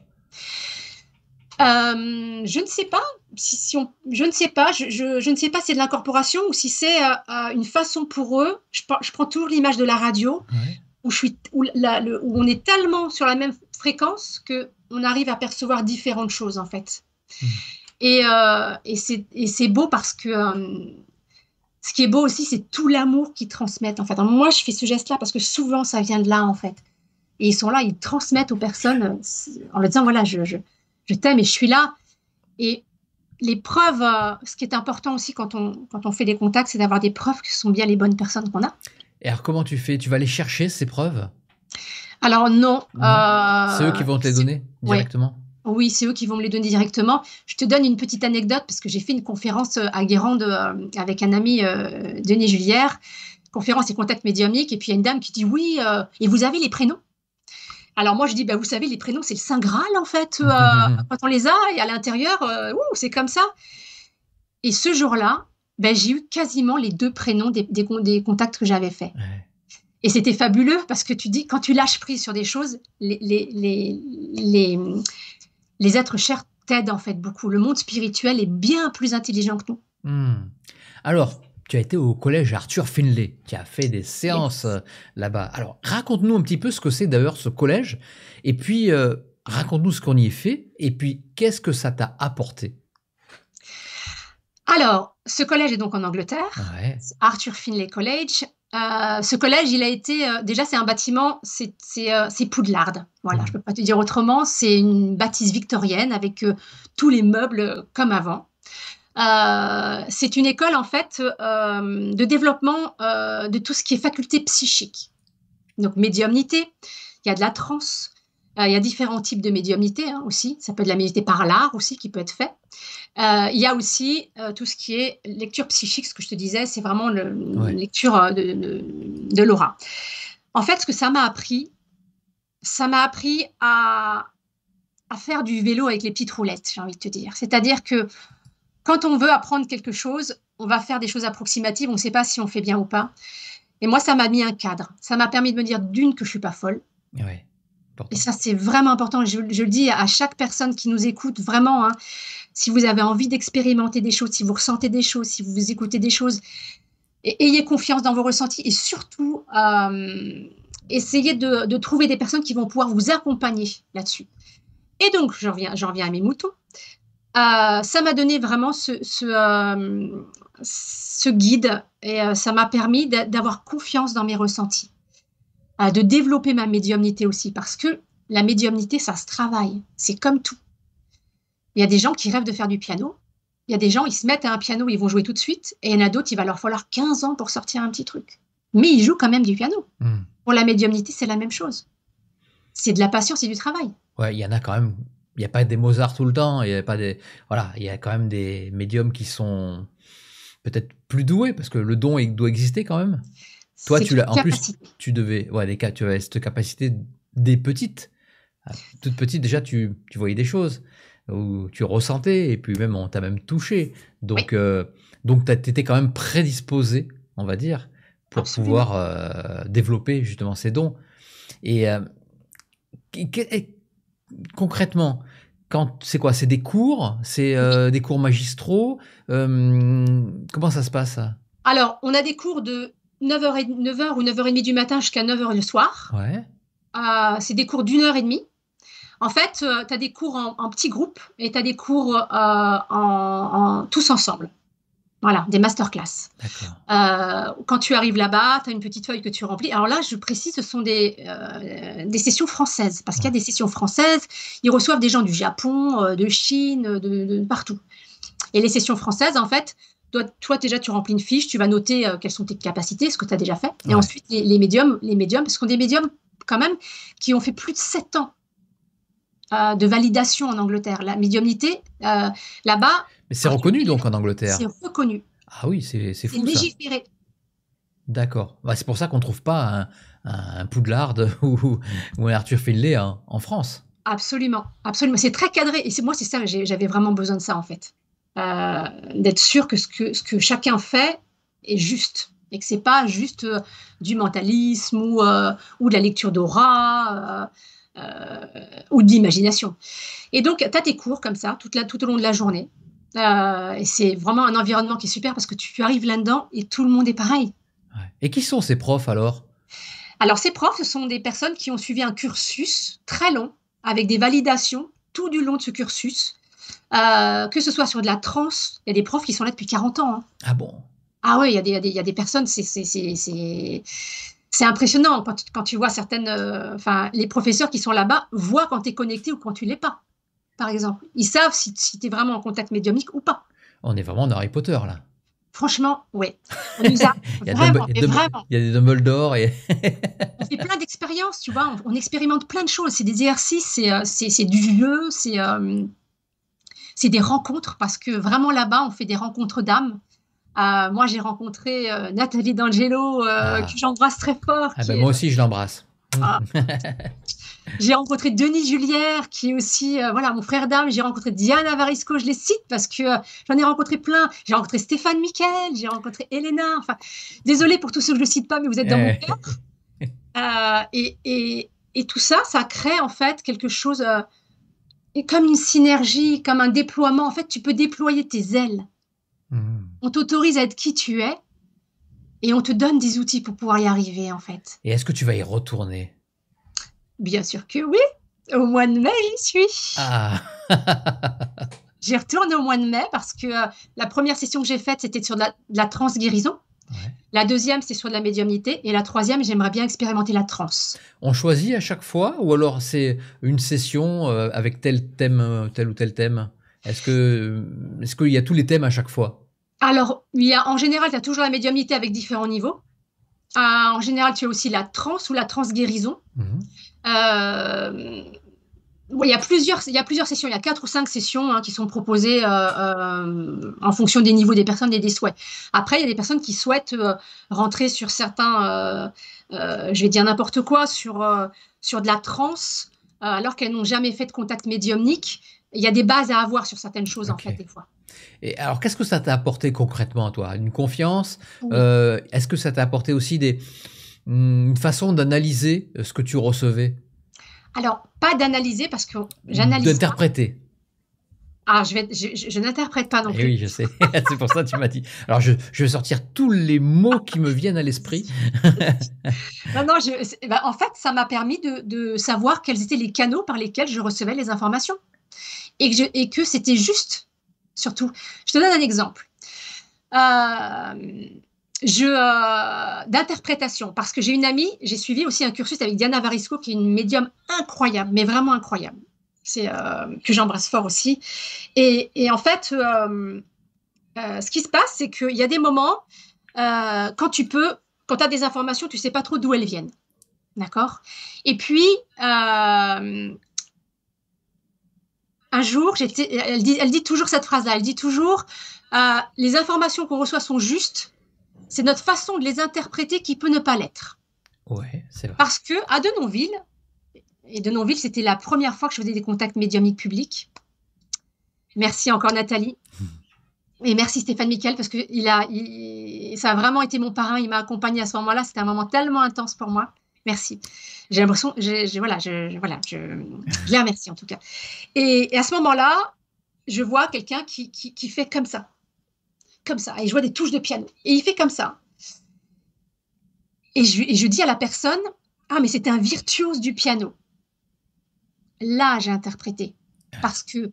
Euh, je ne sais pas si, si on, je ne sais pas, je, ne sais pas si c'est de l'incorporation ou si c'est euh, euh, une façon pour eux. Je, je prends toujours l'image de la radio où je suis, où, où on est tellement sur la même fréquence que on arrive à percevoir différentes choses en fait. Hmm. Euh, et, c'est beau parce que euh, ce qui est beau aussi, c'est tout l'amour qu'ils transmettent. En fait, moi, je fais ce geste-là parce que souvent, ça vient de là, en fait. Et ils sont là, ils transmettent aux personnes euh, en leur disant voilà, je, je, t'aime et je suis là. Et les preuves, ce qui est important aussi quand on, quand on fait des contacts, c'est d'avoir des preuves que ce sont bien les bonnes personnes qu'on a. Et alors, comment tu fais Tu vas aller chercher ces preuves Alors, non. C'est eux qui vont te les donner directement oui, c'est eux qui vont me les donner directement. Je te donne une petite anecdote parce que j'ai fait une conférence euh, à Guérande euh, avec un ami, euh, Denis Julière. conférence et contact médiumnique. Et puis il y a une dame qui dit Oui, et vous avez les prénoms alors moi je dis, bah, vous savez, les prénoms, c'est le Saint Graal en fait, quand on les a, et à l'intérieur, c'est comme ça. Et ce jour-là, ben, j'ai eu quasiment les deux prénoms des, contacts que j'avais faits. Et c'était fabuleux parce que tu dis, quand tu lâches prise sur des choses, les, les, les les êtres chers t'aident en fait beaucoup. Le monde spirituel est bien plus intelligent que nous. Hmm. Alors, tu as été au collège Arthur Finlay, qui a fait des séances euh, là-bas. Alors, raconte-nous un petit peu ce que c'est d'ailleurs ce collège, et puis euh, raconte-nous ce qu'on y fait, et puis qu'est-ce que ça t'a apporté Alors, ce collège est donc en Angleterre, Arthur Finlay College. Euh, ce collège, il a été euh, déjà c'est un bâtiment, c'est euh, Poudlard, Voilà, mmh. je peux pas te dire autrement. C'est une bâtisse victorienne avec tous les meubles comme avant. c'est une école en fait de développement de tout ce qui est faculté psychique. Donc médiumnité, il y a de la transe, euh, il y a différents types de médiumnité hein, aussi. Ça peut être la médiumnité par l'art aussi qui peut être fait. Euh, il y a aussi euh, tout ce qui est lecture psychique, ce que je te disais, c'est vraiment le, une lecture de, l'aura. En fait, ce que ça m'a appris, ça m'a appris à, faire du vélo avec les petites roulettes, j'ai envie de te dire. C'est-à-dire que quand on veut apprendre quelque chose, on va faire des choses approximatives, on ne sait pas si on fait bien ou pas. Et moi, ça m'a mis un cadre. Ça m'a permis de me dire d'une que je ne suis pas folle. Oui. Et ça, c'est vraiment important. Je, le dis à chaque personne qui nous écoute, vraiment, hein. si vous avez envie d'expérimenter des choses, si vous ressentez des choses, si vous écoutez des choses, ayez confiance dans vos ressentis et surtout, euh, essayez de, trouver des personnes qui vont pouvoir vous accompagner là-dessus. Et donc, j'en reviens, reviens, à mes moutons. Euh, ça m'a donné vraiment ce, ce euh, guide et ça m'a permis d'avoir confiance dans mes ressentis de développer ma médiumnité aussi, parce que la médiumnité, ça se travaille. C'est comme tout. Il y a des gens qui rêvent de faire du piano. Il y a des gens, ils se mettent à un piano, ils vont jouer tout de suite. Et il y en a d'autres, il va leur falloir 15 ans pour sortir un petit truc. Mais ils jouent quand même du piano. Hmm. Pour la médiumnité, c'est la même chose. C'est de la patience c'est du travail. Ouais, il y en a quand même. Il n'y a pas des Mozart tout le temps. Il y a pas des. Voilà, il y a quand même des médiums qui sont peut-être plus doués parce que le don doit exister quand même. Toi, tu l'as. En plus, tu devais. Ouais, des cas, tu avais cette capacité des petites. Ah, toutes petites, déjà, tu, tu voyais des choses ou tu ressentais et puis même on t'a même touché. Donc, euh, donc tu étais quand même prédisposé, on va dire, pour pouvoir euh, développer justement ces dons. Euh, et, concrètement, quand c'est quoi C'est des cours C'est des cours magistraux Comment ça se passe alors, on a des cours de 9h, 9h ou 9h30 du matin jusqu'à 9h le soir. Ouais. Euh, c'est des cours d'une heure et demie. En fait, euh, tu as des cours en, petits groupes et tu as des cours euh, en, tous ensemble. Voilà, des masterclass. quand tu arrives là-bas, tu as une petite feuille que tu remplis. Alors là, je précise, ce sont des, des sessions françaises, parce qu'il y a des sessions françaises. Ils reçoivent des gens du Japon, de Chine, de partout. Et les sessions françaises, en fait, toi, déjà, tu remplis une fiche, tu vas noter euh, quelles sont tes capacités, ce que tu as déjà fait. Et ensuite, les, médiums, les médiums, parce qu'on des médiums quand même qui ont fait plus de 7 ans euh, de validation en Angleterre. La médiumnité, euh, là-bas. Mais c'est reconnu donc en Angleterre. C'est reconnu. Ah oui, c'est fou. C'est légiféré. D'accord. Bah, c'est pour ça qu'on ne trouve pas un, Poudlard ou, un Arthur Finlay en, hein, en France. Absolument, absolument. C'est très cadré. Et moi, c'est ça, j'avais vraiment besoin de ça en fait. Euh, d'être sûr que ce, que chacun fait est juste et que c'est pas juste euh, du mentalisme ou, euh, ou de la lecture d'aura ou d'imagination Et donc, tu as tes cours comme ça toute tout au long de la journée. et c'est vraiment un environnement qui est super parce que tu arrives là-dedans et tout le monde est pareil. Et qui sont ces profs alors Alors, ces profs, ce sont des personnes qui ont suivi un cursus très long avec des validations tout du long de ce cursus euh, que ce soit sur de la transe. Il y a des profs qui sont là depuis 40 ans. Hein. Ah bon Ah oui, il y, a des personnes, c'est impressionnant quand tu, vois certaines. Euh, enfin, les professeurs qui sont là-bas voient quand tu es connecté ou quand tu l'es pas, par exemple. Ils savent si, tu es vraiment en contact médiumnique ou pas. On est vraiment dans Harry Potter là. Franchement, oui. il, y a des Dumbledore. Et... on fait plein d'expériences, tu vois. On, expérimente plein de choses. C'est des exercices, c'est euh, du jeu, c'est c'est des rencontres parce que vraiment là-bas, on fait des rencontres d'âmes. Euh, moi, j'ai rencontré euh, Nathalie D'Angelo, euh, ah. que j'embrasse très fort. Ah bah, moi aussi, je l'embrasse. Ah. j'ai rencontré Denis Julière, qui est aussi voilà, mon frère d'âme. J'ai rencontré Diana Varisco, je les cite parce que j'en ai rencontré plein. J'ai rencontré Stéphane Miquel, j'ai rencontré Elena. Enfin, désolé pour tous ceux que je ne cite pas, mais vous êtes dans mon eh. cœur. et, tout ça, ça crée en fait quelque chose comme une synergie, comme un déploiement. En fait, tu peux déployer tes ailes. Hmm. On t'autorise à être qui tu es et on te donne des outils pour pouvoir y arriver, en fait. Et est-ce que tu vas y retourner Bien sûr que oui. Au mois de mai, j'y suis. Ah. J'y retourne au mois de mai parce que euh, la première session que j'ai faite, c'était sur la, transguérison. Ouais. La deuxième, c'est soit de la médiumnité. Et la troisième, j'aimerais bien expérimenter la transe. On choisit à chaque fois ou alors c'est une session euh, avec tel thème, euh, tel ou tel thème Est-ce que euh, est-ce qu'il y a tous les thèmes à chaque fois Alors, il y a, en général, tu as toujours la médiumnité avec différents niveaux. en général, tu as aussi la transe ou la transe guérison. Mhm il y, a plusieurs, il y plusieurs sessions, il y a quatre ou cinq sessions hein, qui sont proposées euh, euh, en fonction des niveaux des personnes et des souhaits. Après, il y a des personnes qui souhaitent euh, rentrer sur certains, je vais dire n'importe quoi, sur, sur de la transe, alors qu'elles n'ont jamais fait de contact médiumnique. Il y a des bases à avoir sur certaines choses, en fait, des fois. Et alors, qu'est-ce que ça t'a apporté concrètement, à toi Une confiance Est-ce que ça t'a apporté aussi des, hmm, une façon d'analyser ce que tu recevais alors, pas d'analyser parce que j'analyse. D'interpréter. Ah, je, je, n'interprète pas non eh plus. oui, je sais. c'est pour ça que tu m'as dit. Alors, je, vais sortir tous les mots qui me viennent à l'esprit. non, non, bah, en fait, ça m'a permis de, savoir quels étaient les canaux par lesquels je recevais les informations. Et que, et que c'était juste, surtout. Je te donne un exemple. Euh, euh, d'interprétation, parce que j'ai une amie, j'ai suivi aussi un cursus avec Diana Varisco, qui est une médium incroyable, mais vraiment incroyable, c'est euh, que j'embrasse fort aussi. Et, en fait, euh, ce qui se passe, c'est qu'il y a des moments quand tu peux, quand tu as des informations, tu sais pas trop d'où elles viennent, d'accord Et puis un jour, elle dit, elle dit toujours cette phrase-là, elle dit toujours, les informations qu'on reçoit sont justes, c'est notre façon de les interpréter qui peut ne pas l'être. Ouais, c'est vrai. Parce que à Denonville, et Denonville, c'était la première fois que je faisais des contacts médiumniques publics. Merci encore Nathalie. Hmm. Et merci Stéphane Miquel parce que il a, ça a vraiment été mon parrain. Il m'a accompagné à ce moment-là. C'était un moment tellement intense pour moi. Merci. J'ai l'impression, voilà, je, voilà, je, je en tout cas. Et, à ce moment-là, je vois quelqu'un qui fait comme ça comme ça. Et je vois des touches de piano. Et il fait comme ça. Et je, dis à la personne, ah, mais c'était un virtuose du piano. Là, j'ai interprété. Parce que,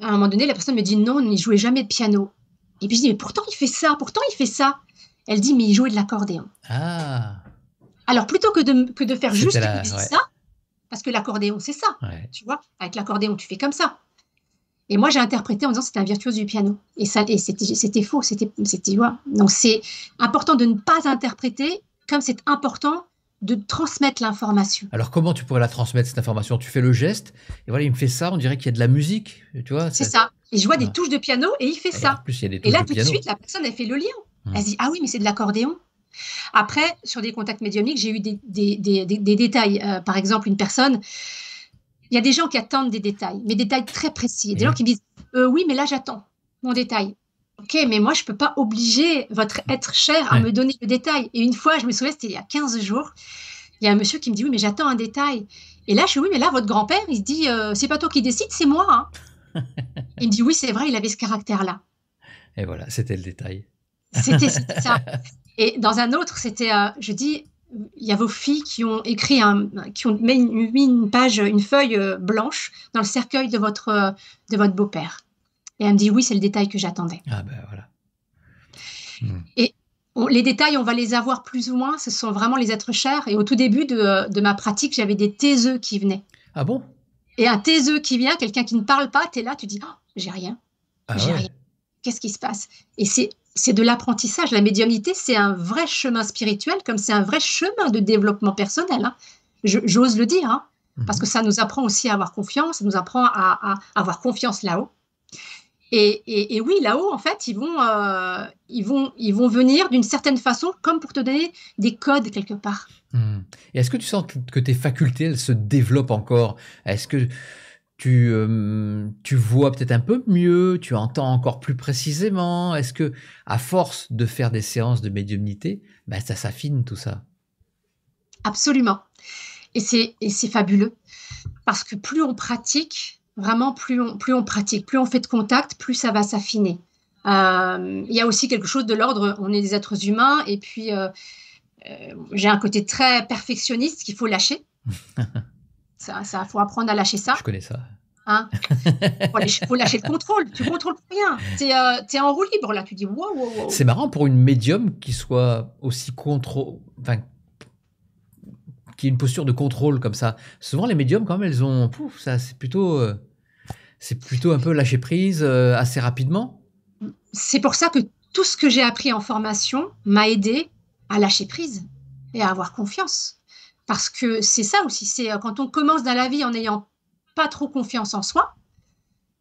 à un moment donné, la personne me dit, non, il jouait jamais de piano. Et puis je dis, mais pourtant, il fait ça, pourtant, il fait ça. Elle dit, mais il jouait de l'accordéon. Ah. Alors, plutôt que de, faire juste ça, parce que l'accordéon, c'est ça. Tu vois, avec l'accordéon, tu fais comme ça. Et moi, j'ai interprété en disant c'était un virtuose du piano. Et ça, et c'était faux. C'était, Donc, c'est important de ne pas interpréter, comme c'est important de transmettre l'information. Alors, comment tu pourrais la transmettre cette information Tu fais le geste, et voilà, il me fait ça. On dirait qu'il y a de la musique, tu vois C'est ça. Et je vois des touches de piano, et il fait ça. Plus, et là, tout de suite, la personne elle fait le lien. Hmm. Elle se dit ah oui, mais c'est de l'accordéon. Après, sur des contacts médiumniques, j'ai eu des, détails. Euh, par exemple, une personne il y a des gens qui attendent des détails, mais des détails très précis. Il y des gens qui disent euh, Oui, mais là, j'attends mon détail. Ok, mais moi, je ne peux pas obliger votre être cher à me donner le détail. Et une fois, je me souviens, c'était il y a 15 jours, il y a un monsieur qui me dit Oui, mais j'attends un détail. Et là, je dis, Oui, mais là, votre grand-père, il se dit euh, C'est pas toi qui décide, c'est moi. Hein. il me dit Oui, c'est vrai, il avait ce caractère-là. Et voilà, c'était le détail. C'était ça. Et dans un autre, c'était euh, Je dis il y a vos filles qui ont écrit un, qui ont mis une page, une feuille euh, blanche dans le cercueil de votre, euh, de votre beau-père. Et elle me dit oui, c'est le détail que j'attendais. Ah ben voilà. Hmm. Hmm. Et les détails, on va les avoir plus ou moins. Ce sont vraiment les êtres chers. Et au tout début de, ma pratique, j'avais des taiseux qui venaient. Ah bon Et un taiseux qui vient, quelqu'un qui ne parle pas, tu es là, tu dis oh, j'ai rien. Ah j'ai rien. Qu'est-ce qui se passe Et c'est c'est de l'apprentissage. La médiumnité, c'est un vrai chemin spirituel, comme c'est un vrai chemin de développement personnel. Hein. J'ose le dire, hein. mhm. parce que ça nous apprend aussi à avoir confiance, ça nous apprend à, avoir confiance là-haut. Et, oui, là-haut, en fait, ils vont, euh, ils vont, ils vont venir d'une certaine façon, comme pour te donner des codes quelque part. Mhm. Et est-ce que tu sens que, tes facultés, elles se développent encore Est-ce que euh, tu, vois peut-être un peu mieux, tu entends encore plus précisément. Est-ce que, à force de faire des séances de médiumnité, ben, ça s'affine tout ça Absolument. Et c'est fabuleux. Parce que plus on pratique, vraiment, plus on, pratique, plus on fait de contact, plus ça va s'affiner. Euh, il y a aussi quelque chose de l'ordre, on est des êtres humains, et puis euh, j'ai un côté très perfectionniste qu'il faut lâcher. Ça, faut apprendre à lâcher ça. Je connais ça. Hein il faut lâcher le contrôle, tu contrôles rien. Tu es, euh, en roue libre là, tu dis waouh, waouh, C'est marrant pour une médium qui soit aussi contrôle. Enfin, qui une posture de contrôle comme ça. Souvent, les médiums, quand même, elles ont. Pouf, ça, c'est plutôt. Euh, c'est plutôt un peu lâcher prise euh, assez rapidement. C'est pour ça que tout ce que j'ai appris en formation m'a aidé à lâcher prise et à avoir confiance. Parce que c'est ça aussi, c'est euh, quand on commence dans la vie en n'ayant pas trop confiance en soi,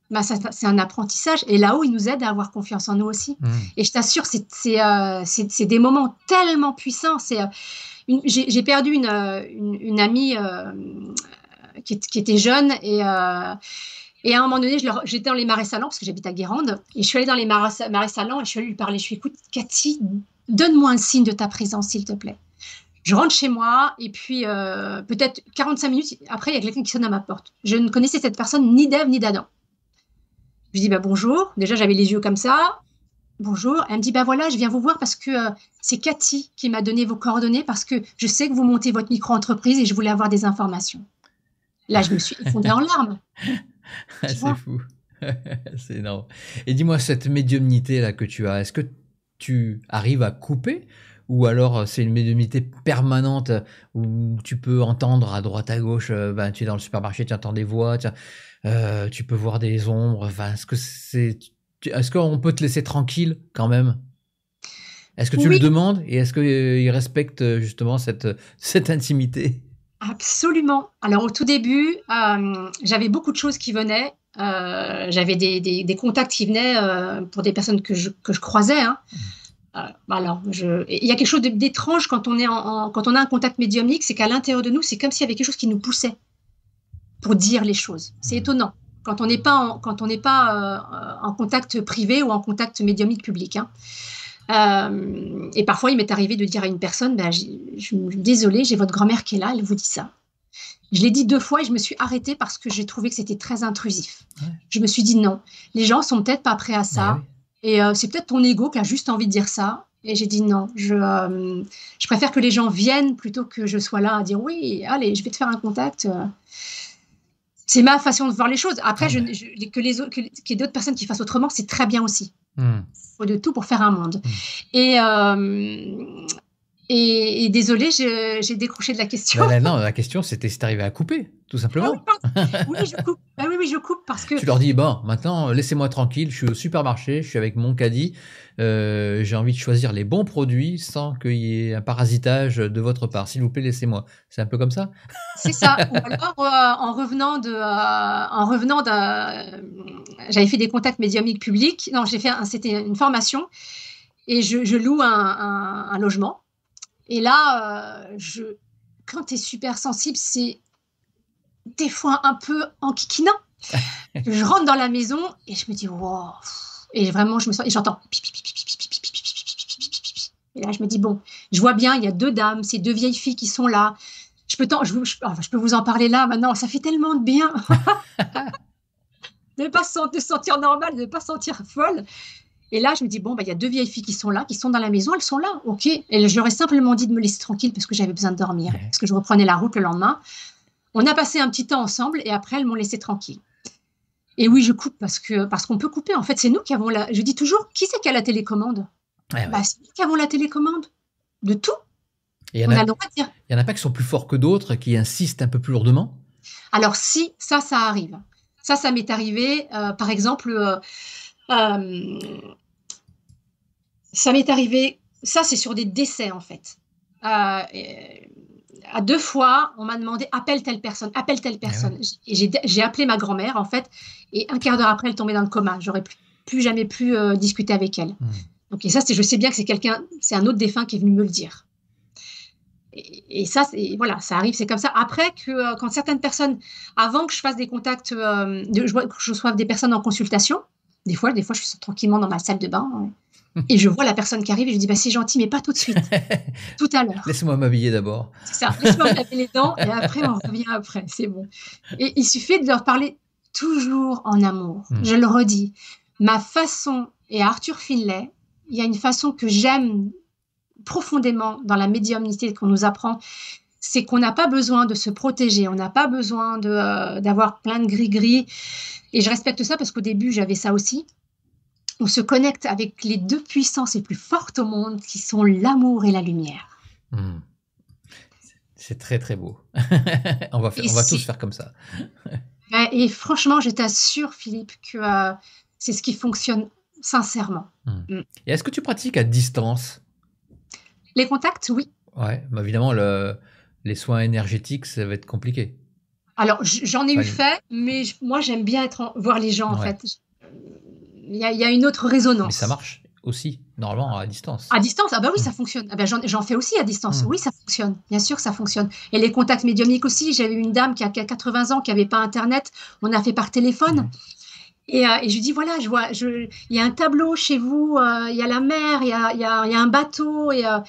ben c'est un apprentissage. Et là-haut, il nous aide à avoir confiance en nous aussi. Mmh. Et je t'assure, euh, c'est des moments tellement puissants. Euh, j'ai perdu une, une, amie qui, était jeune et, et, à un moment donné, j'étais dans les marais salants parce que j'habite à Guérande et je suis allée dans les marais, marais salants et je suis allée lui parler. Je lui ai dit, écoute, Cathy, donne-moi un signe de ta présence, s'il te plaît. Je rentre chez moi et puis euh, peut-être 45 minutes après, il y a quelqu'un qui sonne à ma porte. Je ne connaissais cette personne ni d'Ève ni d'Adam. Je dis bah bonjour. Déjà j'avais les yeux comme ça. Bonjour. Elle me dit bah voilà, je viens vous voir parce que euh, c'est Cathy qui m'a donné vos coordonnées parce que je sais que vous montez votre micro-entreprise et je voulais avoir des informations. Là, je me suis effondrée en larmes. c'est fou. c'est énorme. Et dis-moi cette médiumnité là que tu as, est-ce que tu arrives à couper ou alors euh, c'est une médiumnité permanente euh, où tu peux entendre à droite à gauche, euh, ben, tu es dans le supermarché, tu entends des voix, tu, tu peux voir des ombres. Enfin, est-ce que c'est, est-ce qu'on peut te laisser tranquille quand même Est-ce que tu le demandes et est-ce qu'ils respecte justement cette, cette intimité Absolument. Alors au tout début, j'avais beaucoup de choses qui venaient j'avais des, contacts qui venaient pour des personnes que je, que je croisais. Hein. Mmh. Euh, alors il y a quelque chose d'étrange quand on est a un contact médiumnique, c'est qu'à l'intérieur de nous, c'est comme s'il y avait quelque chose qui nous poussait pour dire les choses. C'est mmh. étonnant quand on n'est pas euh, en, contact privé ou en contact médiumnique public. Hein. Euh, et parfois, il m'est arrivé de dire à une personne, ben, je, désolée, j'ai votre grand-mère qui est là, elle vous dit ça. Je l'ai dit deux fois et je me suis arrêtée parce que j'ai trouvé que c'était très intrusif. Je me suis dit non, les gens sont peut-être pas prêts à ça. Ben et euh, c'est peut-être ton ego qui a juste envie de dire ça. Et j'ai dit non, euh, je, préfère que les gens viennent plutôt que je sois là à dire oui, allez, je vais te faire un contact. Euh. C'est ma façon de voir les choses. Après, je, que les autres, qu'il y ait d'autres personnes qui fassent autrement, c'est très bien aussi. Il hmm. faut de tout pour faire un monde. Hmm. Et, et, et désolé, j'ai décroché de la question. Bah, non, la question c'était si tu arrivais à couper, tout simplement. Ah oui, je coupe. Ah oui, oui, je coupe parce que. Tu leur dis, bon, maintenant, laissez-moi tranquille, je suis au supermarché, je suis avec mon caddie, euh, j'ai envie de choisir les bons produits sans qu'il y ait un parasitage de votre part. S'il vous plaît, laissez-moi. C'est un peu comme ça C'est ça. Ou alors, euh, en revenant de. Euh, en revenant J'avais fait des contacts médiumniques publics. Non, j'ai fait. Un, c'était une formation et je, loue un logement. Et là, je... quand tu es super sensible, c'est des fois un peu en kikinant. je rentre dans la maison et je me dis, wow. Et vraiment, je me sens, et j'entends. Et là, je me dis, bon, je vois bien, il y a deux dames, ces deux vieilles filles qui sont là. Je peux, je, je peux vous en parler là maintenant, ça fait tellement de bien. ne pas se sentir normal, ne pas se sentir folle. Et là, je me dis, bon, bah, il y a deux vieilles filles qui sont là, qui sont dans la maison, elles sont là, ok. Et je leur ai simplement dit de me laisser tranquille parce que j'avais besoin de dormir, parce que je reprenais la route le lendemain. On a passé un petit temps ensemble et après, elles m'ont laissé tranquille. Et oui, je coupe parce que parce qu'on peut couper. En fait, c'est nous qui avons la. Je dis toujours, qui c'est qui a la télécommande bah, C'est nous qui avons la télécommande de tout. a, le Il y en a pas qui sont plus forts que d'autres, qui insistent un peu plus lourdement. Alors si, ça, ça arrive. Ça, ça m'est arrivé. Euh, par exemple, euh, euh, ça m'est arrivé, ça c'est sur des décès en fait. Euh, euh, à deux fois, on m'a demandé appelle telle personne, appelle telle ah personne. Et J'ai appelé ma grand-mère en fait, et un quart d'heure après, elle tombait dans le coma. J'aurais plus, plus, jamais pu euh, discuter avec elle. Hmm. Donc, et ça, je sais bien que c'est quelqu'un, c'est un autre défunt qui est venu me le dire. Et, ça, voilà, ça arrive, c'est comme ça. Après que quand certaines personnes, avant que je fasse des contacts, de, je, que je reçoive des personnes en consultation, des fois, des fois, je suis tranquillement dans ma salle de bain, hein, et je vois la personne qui arrive et je dis bah, c'est gentil, mais pas tout de suite. tout à l'heure. Laisse-moi m'habiller d'abord. C'est ça. Laisse-moi me laver les dents et après, on revient après. C'est bon. Et il suffit de leur parler toujours en amour. Hmm. Je le redis. Ma façon, et Arthur Finlay, il y a une façon que j'aime profondément dans la médiumnité qu'on nous apprend c'est qu'on n'a pas besoin de se protéger, on n'a pas besoin euh, d'avoir plein de gris-gris. Et je respecte ça parce qu'au début, j'avais ça aussi on se connecte avec les deux puissances les plus fortes au monde qui sont l'amour et la lumière. Hmm. C'est très très beau. on va, tous faire comme ça. et franchement, je t'assure, Philippe, que euh, c'est ce qui fonctionne sincèrement. Hmm. Hmm. Et est-ce que tu pratiques à distance Les contacts, oui. Ouais, mais évidemment, les soins énergétiques, ça va être compliqué. Alors, j'en ai eu fait, mais moi, j'aime bien être voir les gens, en fait. Il y, a une autre résonance. Mais ça marche aussi, normalement, à distance. À distance, ah ben oui, mm. ça fonctionne. Ah bah, J'en fais aussi à distance. Mm. Oui, ça fonctionne. Bien sûr, ça fonctionne. Et les contacts médiumniques aussi. J'avais une dame qui a 80 ans, qui n'avait pas Internet. On a fait par téléphone. Mm. Euh, et, je lui dis voilà, je vois, il y a un tableau chez vous, euh, il y a la mer, il y a, y a, un bateau. Et, euh,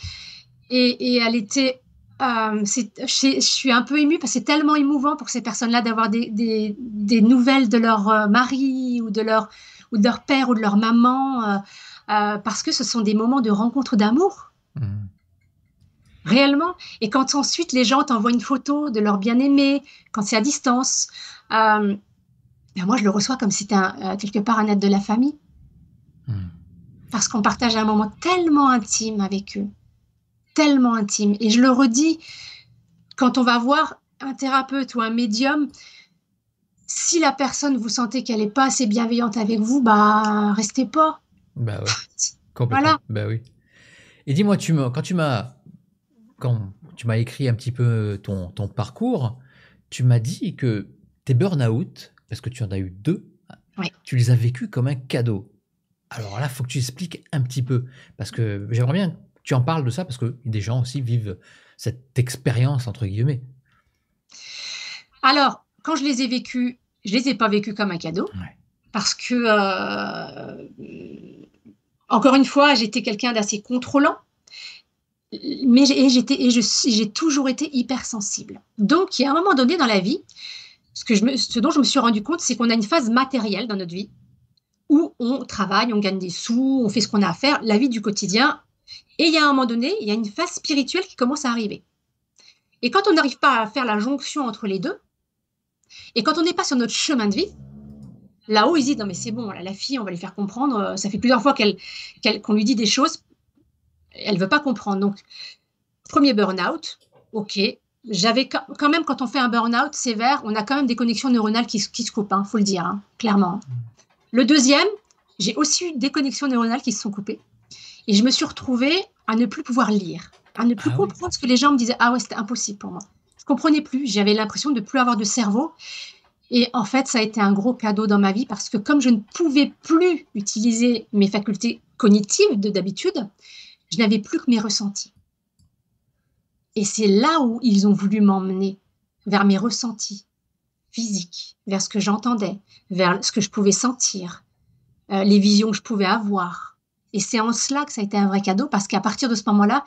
et, elle était. je suis un peu émue parce que c'est tellement émouvant pour ces personnes-là d'avoir des, des, nouvelles de leur mari ou de leur, ou de leur père ou de leur maman, euh, euh, parce que ce sont des moments de rencontre d'amour. Mmh. Réellement. Et quand ensuite les gens t'envoient une photo de leur bien-aimé, quand c'est à distance, euh, ben moi je le reçois comme si c'était quelque part un aide de la famille. Mmh. Parce qu'on partage un moment tellement intime avec eux tellement intime. Et je le redis, quand on va voir un thérapeute ou un médium, si la personne, vous sentez qu'elle n'est pas assez bienveillante avec vous, bah restez pas. Bah oui. complètement. Voilà. Bah oui. Et dis-moi, tu quand tu m'as quand tu m'as écrit un petit peu ton, ton parcours, tu m'as dit que tes burn-out, parce que tu en as eu deux, oui. tu les as vécus comme un cadeau. Alors là, faut que tu expliques un petit peu, parce que j'aimerais bien que tu en parles de ça, parce que des gens aussi vivent cette expérience, entre guillemets. Alors, quand je les ai vécus, je les ai pas vécues comme un cadeau. Parce que, euh, encore une fois, j'étais quelqu'un d'assez contrôlant. Mais et j'ai toujours été hypersensible. Donc, il y a un moment donné dans la vie, ce, ce dont je me suis rendu compte, c'est qu'on a une phase matérielle dans notre vie où on travaille, on gagne des sous, on fait ce qu'on a à faire, la vie du quotidien. Et il y a un moment donné, il y a une phase spirituelle qui commence à arriver. Et quand on n'arrive pas à faire la jonction entre les deux, et quand on n'est pas sur notre chemin de vie, là-haut, ils disent non mais c'est bon, la fille, on va lui faire comprendre. Euh, ça fait plusieurs fois qu'elle qu'on lui dit des choses, elle veut pas comprendre. Donc premier burn-out, ok. J'avais quand même quand on fait un burn-out sévère, on a quand même des connexions neuronales qui, se coupent, il hein, faut le dire, hein, clairement. Le deuxième, j'ai aussi eu des connexions neuronales qui se sont coupées et je me suis retrouvée à ne plus pouvoir lire, à ne plus ah comprendre ce que les gens me disaient. Ah ouais, c'était impossible pour moi je comprenais plus. J'avais l'impression de plus avoir de cerveau. Et en fait, ça a été un gros cadeau dans ma vie parce que comme je ne pouvais plus utiliser mes facultés cognitives de d'habitude, je n'avais plus que mes ressentis. Et c'est là où ils ont voulu m'emmener, vers mes ressentis physiques, vers ce que j'entendais, vers ce que je pouvais sentir, euh, les visions que je pouvais avoir. Et c'est en cela que ça a été un vrai cadeau parce qu'à partir de ce moment-là,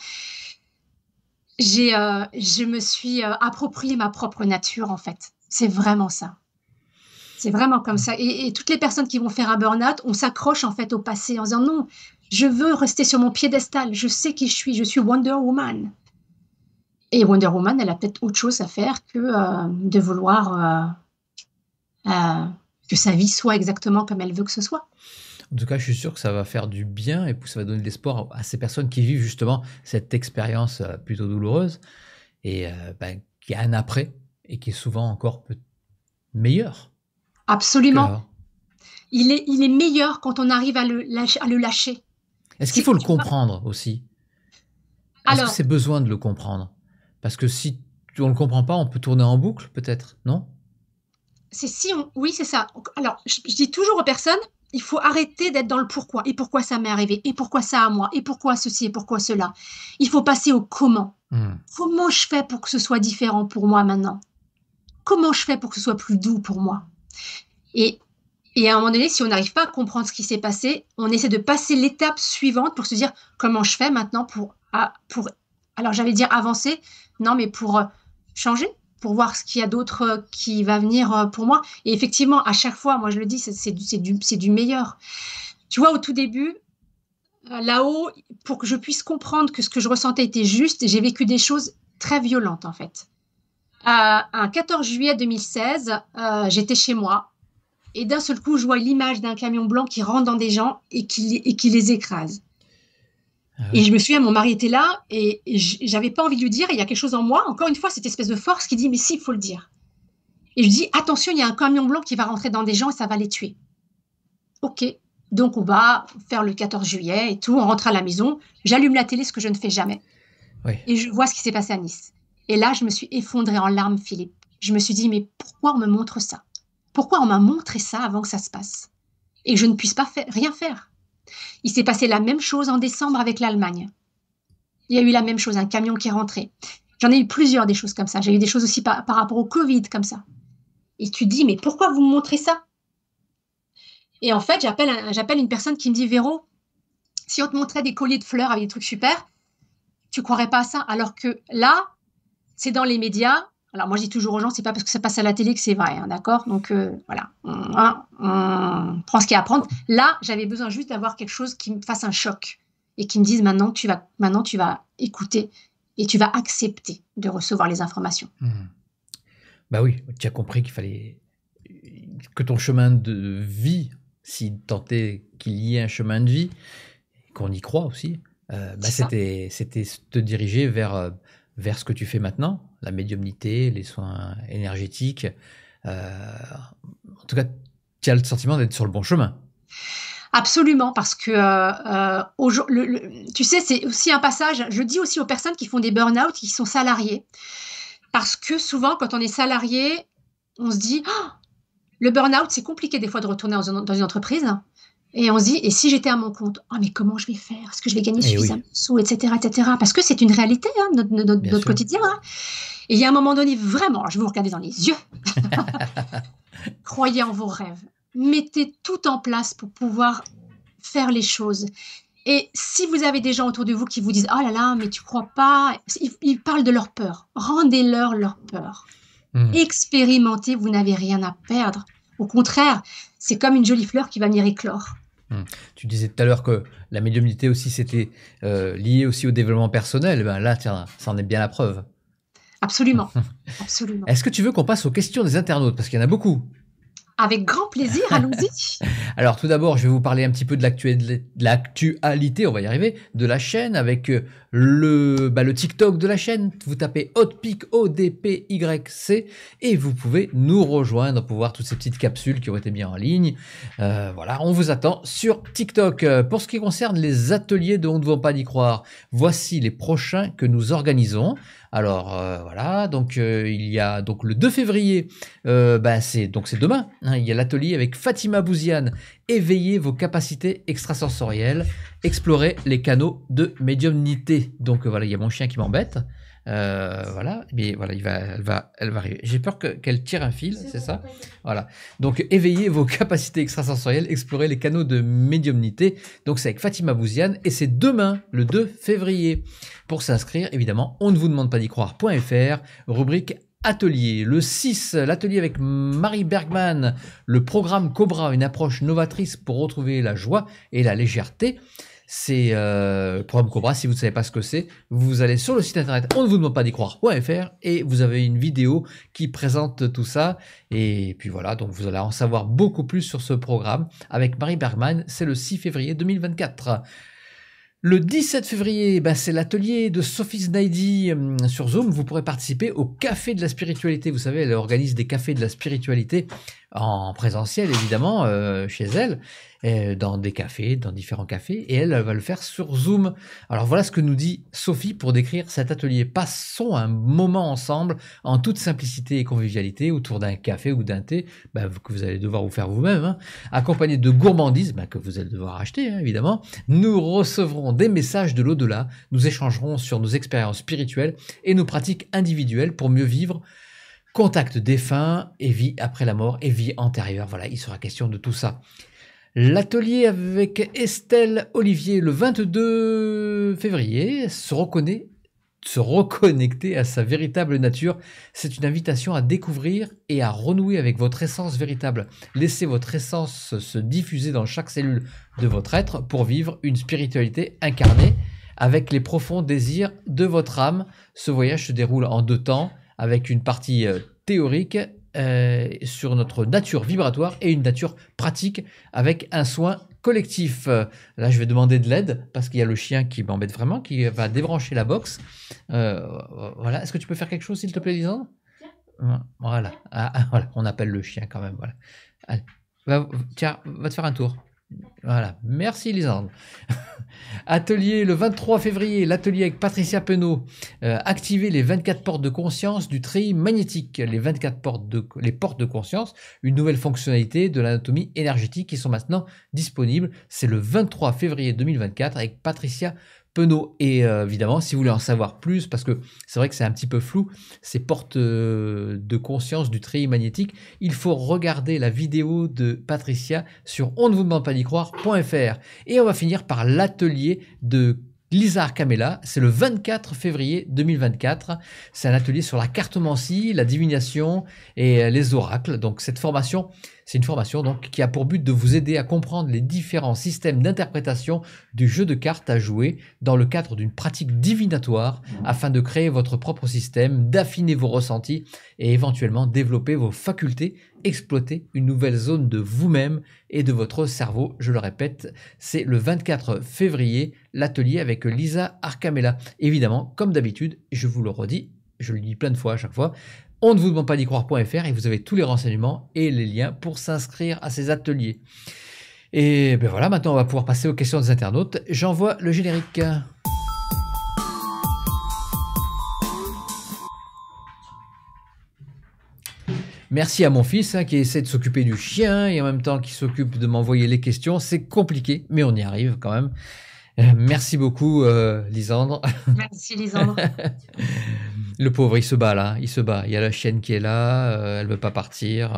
euh, je me suis euh, approprié ma propre nature, en fait. C'est vraiment ça. C'est vraiment comme ça. Et, toutes les personnes qui vont faire un burn-out, on s'accroche en fait au passé en disant non, je veux rester sur mon piédestal, je sais qui je suis, je suis Wonder Woman. Et Wonder Woman, elle a peut-être autre chose à faire que euh, de vouloir que sa vie soit exactement comme elle veut que ce soit. En tout cas, je suis sûr que ça va faire du bien et que ça va donner de l'espoir à ces personnes qui vivent justement cette expérience euh, plutôt douloureuse et euh, ben, qui a un après et qui est souvent encore peu meilleur. Absolument. Il, est, il est meilleur quand on arrive à le, lâcher, Est-ce qu'il faut le comprendre aussi Est-ce que c'est besoin de le comprendre Parce que si on ne le comprend pas, on peut tourner en boucle peut-être, non c'est si Oui, c'est ça. Alors, je, dis toujours aux personnes, il faut arrêter d'être dans le pourquoi. Et pourquoi ça m'est arrivé Et pourquoi ça à moi Et pourquoi ceci Et pourquoi cela Il faut passer au comment. Hmm. Comment je fais pour que ce soit différent pour moi maintenant Comment je fais pour que ce soit plus doux pour moi et, à un moment donné, si on n'arrive pas à comprendre ce qui s'est passé, on essaie de passer l'étape suivante pour se dire comment je fais maintenant pour, à, pour alors j'allais dire avancer, non mais pour euh, changer, pour voir ce qu'il y a d'autre euh, qui va venir euh, pour moi. Et effectivement, à chaque fois, moi je le dis, c'est du, meilleur. Tu vois, au tout début, euh, là-haut, pour que je puisse comprendre que ce que je ressentais était juste, j'ai vécu des choses très violentes en fait. un 14 juillet 2016, j'étais chez moi et d'un seul coup, je vois l'image d'un camion blanc qui rentre dans des gens et qui les écrase. Ah et je me souviens, mon mari était là et j'avais pas envie de lui dire. Il y a quelque chose en moi, encore une fois, cette espèce de force qui dit Mais si, faut le dire. Et je dis Attention, il y a un camion blanc qui va rentrer dans des gens et ça va les tuer. OK. Donc, on va faire le 14 juillet et tout. On rentre à la maison. J'allume la télé, ce que je ne fais jamais. Et je vois ce qui s'est passé à Nice. Et là, je me suis effondrée en larmes, Philippe. Je me suis dit Mais pourquoi on me montre ça Pourquoi on m'a montré ça avant que ça se passe Et que je ne puisse pas rien faire il s'est passé la même chose en décembre avec l'Allemagne. Il y a eu la même chose, un camion qui est rentré. J'en ai eu plusieurs des choses comme ça. J'ai eu des choses aussi par, rapport au Covid comme ça. Et tu dis, mais pourquoi vous me montrez ça Et en fait, j'appelle une personne qui me dit, Véro, si on te montrait des colliers de fleurs avec des trucs super, tu croirais pas à ça. Alors que là, c'est dans les médias, alors moi je dis toujours aux gens, c'est pas parce que ça passe à la télé que c'est vrai, hein, d'accord Donc euh, voilà, hein, on, prend ce qu'il y a à prendre. Là, j'avais besoin juste d'avoir quelque chose qui me fasse un choc et qui me dise maintenant tu vas, maintenant tu vas écouter et tu vas accepter de recevoir les informations. Ben Bah oui, tu as compris qu'il fallait que ton chemin de vie, si tentait qu'il y ait un chemin de vie, qu'on y croit aussi, euh, bah c'était c'était te diriger vers euh, vers ce que tu fais maintenant la médiumnité, les soins énergétiques. Euh, en tout cas, tu as le sentiment d'être sur le bon chemin. Absolument, parce que euh, euh tu sais, c'est aussi un passage, je dis aussi aux personnes qui font des burn-out, qui sont salariées, parce que souvent, quand on est salarié, on se dit, oh, le burn-out, c'est compliqué des fois de retourner dans une entreprise. Et on se dit, et si j'étais à mon compte Oh, mais comment je vais faire Est-ce que je vais gagner eh suffisamment de sous, etc., etc. Parce que c'est une réalité, hein, notre, quotidien. Hein. Et il y a un moment donné, vraiment, je vais vous regarder dans les yeux. Croyez en vos rêves. Mettez tout en place pour pouvoir faire les choses. Et si vous avez des gens autour de vous qui vous disent Oh là là, mais tu crois pas, ils, parlent de leur peur. Rendez-leur leur peur. Hmm. Expérimentez, vous n'avez rien à perdre. Au contraire, c'est comme une jolie fleur qui va venir éclore. Hmm. Tu disais tout à l'heure que la médiumnité aussi, c'était euh, lié aussi au développement personnel. Ben là, tiens, ça en est bien la preuve. Absolument. Absolument. Est-ce que tu veux qu'on passe aux questions des internautes Parce qu'il y en a beaucoup. Avec grand plaisir, allons-y. Alors tout d'abord, je vais vous parler un petit peu de l'actualité, on va y arriver, de la chaîne avec euh, le, bah, le TikTok de la chaîne. Vous tapez Hotpic, o d p et vous pouvez nous rejoindre pour voir toutes ces petites capsules qui ont été bien en ligne. Euh, voilà, on vous attend sur TikTok. Euh, pour ce qui concerne les ateliers dont On ne va pas y croire, voici les prochains que nous organisons. Alors euh, voilà, donc il y a donc le 2 février, bah, c'est donc c'est demain. Hein, il y a l'atelier avec Fatima Bouziane « Éveillez vos capacités extrasensorielles, explorer les canaux de médiumnité. Donc euh, voilà, il y a mon chien qui m'embête. Euh, voilà, mais voilà, il va, elle va, elle va arriver. J'ai peur qu'elle tire un fil, c'est ça Voilà. Donc, éveillez vos capacités extrasensorielles, explorez les canaux de médiumnité. Donc, c'est avec Fatima Bouziane et c'est demain, le 2 février. Pour s'inscrire, évidemment, on ne vous demande pas d'y croire.fr, rubrique atelier. Le 6, l'atelier avec Marie Bergman, le programme Cobra, une approche novatrice pour retrouver la joie et la légèreté. C'est euh, le programme Cobra, si vous ne savez pas ce que c'est, vous allez sur le site internet on ne vous demande pas d'y croire.fr et vous avez une vidéo qui présente tout ça. Et puis voilà, donc vous allez en savoir beaucoup plus sur ce programme avec Marie Bergman, c'est le 6 février 2024. Le 17 février, bah, c'est l'atelier de Sophie Snaidi hum, sur Zoom. Vous pourrez participer au Café de la Spiritualité. Vous savez, elle organise des cafés de la spiritualité en présentiel, évidemment, euh, chez elle, dans des cafés, dans différents cafés, et elle, va le faire sur Zoom. Alors voilà ce que nous dit Sophie pour décrire cet atelier. Passons un moment ensemble en toute simplicité et convivialité autour d'un café ou d'un thé, bah, que vous allez devoir vous faire vous-même, hein. accompagné de gourmandises bah, que vous allez devoir acheter, hein, évidemment. Nous recevrons des messages de l'au-delà, nous échangerons sur nos expériences spirituelles et nos pratiques individuelles pour mieux vivre Contact défunt et vie après la mort et vie antérieure. Voilà, il sera question de tout ça. L'atelier avec Estelle Olivier le 22 février se reconnaît se reconnecter à sa véritable nature. C'est une invitation à découvrir et à renouer avec votre essence véritable. Laissez votre essence se diffuser dans chaque cellule de votre être pour vivre une spiritualité incarnée avec les profonds désirs de votre âme. Ce voyage se déroule en deux temps, avec une partie euh, théorique euh, sur notre nature vibratoire et une nature pratique avec un soin collectif. là, je vais demander de l'aide parce qu'il y a le chien qui m'embête vraiment, qui va débrancher la box. Euh, voilà. Est-ce que tu peux faire quelque chose, s'il te plaît, Lisandre voilà. Ah, ah, voilà. On appelle le chien quand même. Voilà. tiens, va te faire un tour. Voilà. Merci, Lisandre. Atelier le 23 février, l'atelier avec Patricia Penaud. Euh, activer les 24 portes de conscience du tri magnétique. Les 24 portes de, les portes de conscience, une nouvelle fonctionnalité de l'anatomie énergétique qui sont maintenant disponibles. C'est le 23 février 2024 avec Patricia Penaud. Et euh, évidemment, si vous voulez en savoir plus, parce que c'est vrai que c'est un petit peu flou, ces portes euh, de conscience du tri magnétique, il faut regarder la vidéo de Patricia sur on ne vous demande pas d'y croire.fr. Et on va finir par l'atelier de Lizard Camela, c'est le 24 février 2024. C'est un atelier sur la cartomancie, la divination et euh, les oracles. Donc cette formation, c'est une formation donc qui a pour but de vous aider à comprendre les différents systèmes d'interprétation du jeu de cartes à jouer dans le cadre d'une pratique divinatoire mmh. afin de créer votre propre système, d'affiner vos ressentis et éventuellement développer vos facultés, exploiter une nouvelle zone de vous-même et de votre cerveau. Je le répète, c'est le 24 février, l'atelier avec Lisa Arcamella. Évidemment, comme d'habitude, je vous le redis, je le dis plein de fois à chaque fois, on ne vous demande pas d'y croire.fr et vous avez tous les renseignements et les liens pour s'inscrire à ces ateliers. Et ben voilà, maintenant on va pouvoir passer aux questions des internautes. J'envoie le générique. Merci à mon fils hein, qui essaie de s'occuper du chien et en même temps qui s'occupe de m'envoyer les questions. C'est compliqué, mais on y arrive quand même. Euh, merci beaucoup, euh, Lisandre. Merci, Lisandre. Le pauvre, il se bat là, il se bat. Il y a la chienne qui est là, elle euh, elle veut pas partir.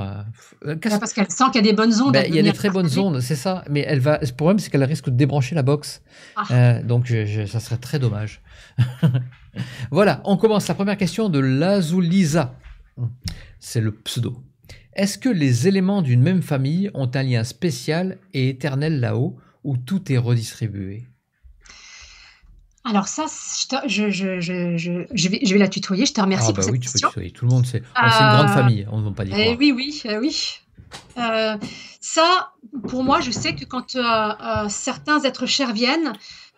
Euh. Euh, parce qu'elle sent qu'il y a des bonnes ondes. Ben, il y a des très bonnes ondes, c'est ça. Mais elle va. Le problème, c'est qu'elle risque de débrancher la box. Ah. donc, ça serait très dommage. voilà, on commence la première question de Lisa. C'est le pseudo. Est-ce que les éléments d'une même famille ont un lien spécial et éternel là-haut, où tout est redistribué alors ça, je, je, vais, la tutoyer. Je te remercie ah bah oui, tu Peux tutoyer. Tout le monde sait. c'est une grande euh, famille, on ne va pas dire. Eh oui, oui, eh oui. Euh, ça, pour moi, je sais que quand euh, certains êtres chers viennent,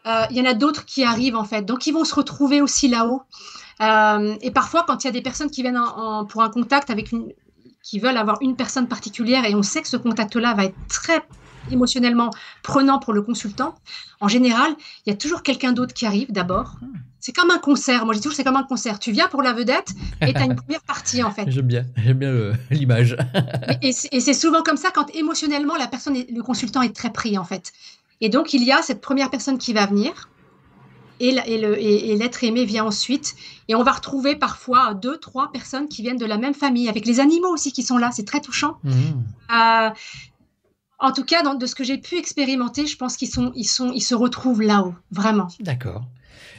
il y en a d'autres qui arrivent en fait. Donc ils vont se retrouver aussi là-haut. et parfois, quand il y a des personnes qui viennent pour un contact avec qui veulent avoir une personne particulière et on sait que ce contact-là va être très émotionnellement prenant pour le consultant, en général, il y a toujours quelqu'un d'autre qui arrive d'abord. Hmm. C'est comme un concert. Moi, je toujours, c'est comme un concert. Tu viens pour la vedette et tu as une première partie, en fait. J'aime bien, euh, l'image. et, c'est souvent comme ça quand émotionnellement, la personne, le consultant est très pris, en fait. Et donc, il y a cette première personne qui va venir et, l'être aimé vient ensuite. Et on va retrouver parfois deux, trois personnes qui viennent de la même famille, avec les animaux aussi qui sont là. C'est très touchant. Hmm. Euh, en tout cas, de ce que j'ai pu expérimenter, je pense qu'ils sont, ils se retrouvent là-haut, vraiment. D'accord.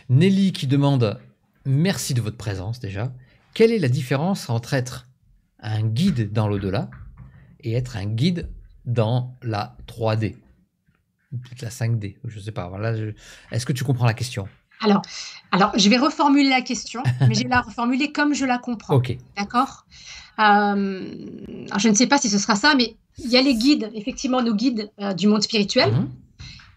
Nelly qui demande merci de votre présence déjà. Quelle est la différence entre être un guide dans l'au-delà et être un guide dans la 3D la 5D, je ne sais pas. Voilà, Est-ce que tu comprends la question alors, alors, je vais reformuler la question, mais je vais la reformuler comme je la comprends. Ok. D'accord euh, Je ne sais pas si ce sera ça, mais il y a les guides, effectivement, nos guides euh, du monde spirituel. Mhm.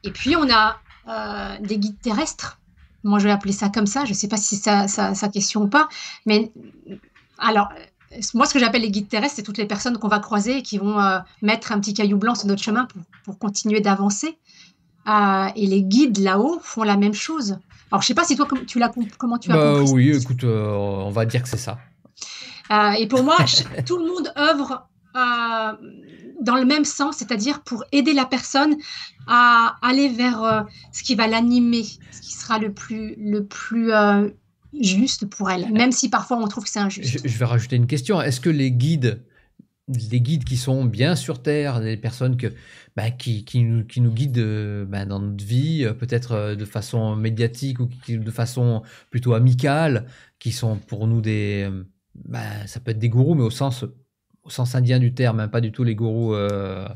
Et puis, on a euh, des guides terrestres. Moi, je vais appeler ça comme ça. Je ne sais pas si ça, ça, question ou pas. Mais alors, euh, moi, ce que j'appelle les guides terrestres, c'est toutes les personnes qu'on va croiser et qui vont mettre un petit caillou blanc sur notre chemin pour, pour continuer d'avancer. et les guides là-haut font la même chose. Alors, je ne sais pas si toi, tu l'as comment tu as bah, compris Oui, écoute, on va dire que c'est ça. et pour moi, tout le monde œuvre dans le même sens, c'est-à-dire pour aider la personne à aller vers euh, ce qui va l'animer, ce qui sera le plus, le plus euh, juste pour elle, même si parfois on trouve que c'est injuste. Je, vais rajouter une question. Est-ce que les guides, les guides qui sont bien sur Terre, les personnes que, bah, qui, qui, nous, qui, nous, guident euh, bah, dans notre vie, peut-être de façon médiatique ou de façon plutôt amicale, qui sont pour nous des... Bah, ça peut être des gourous, mais au sens au sens indien du terme, hein, pas du tout les gourous. Euh,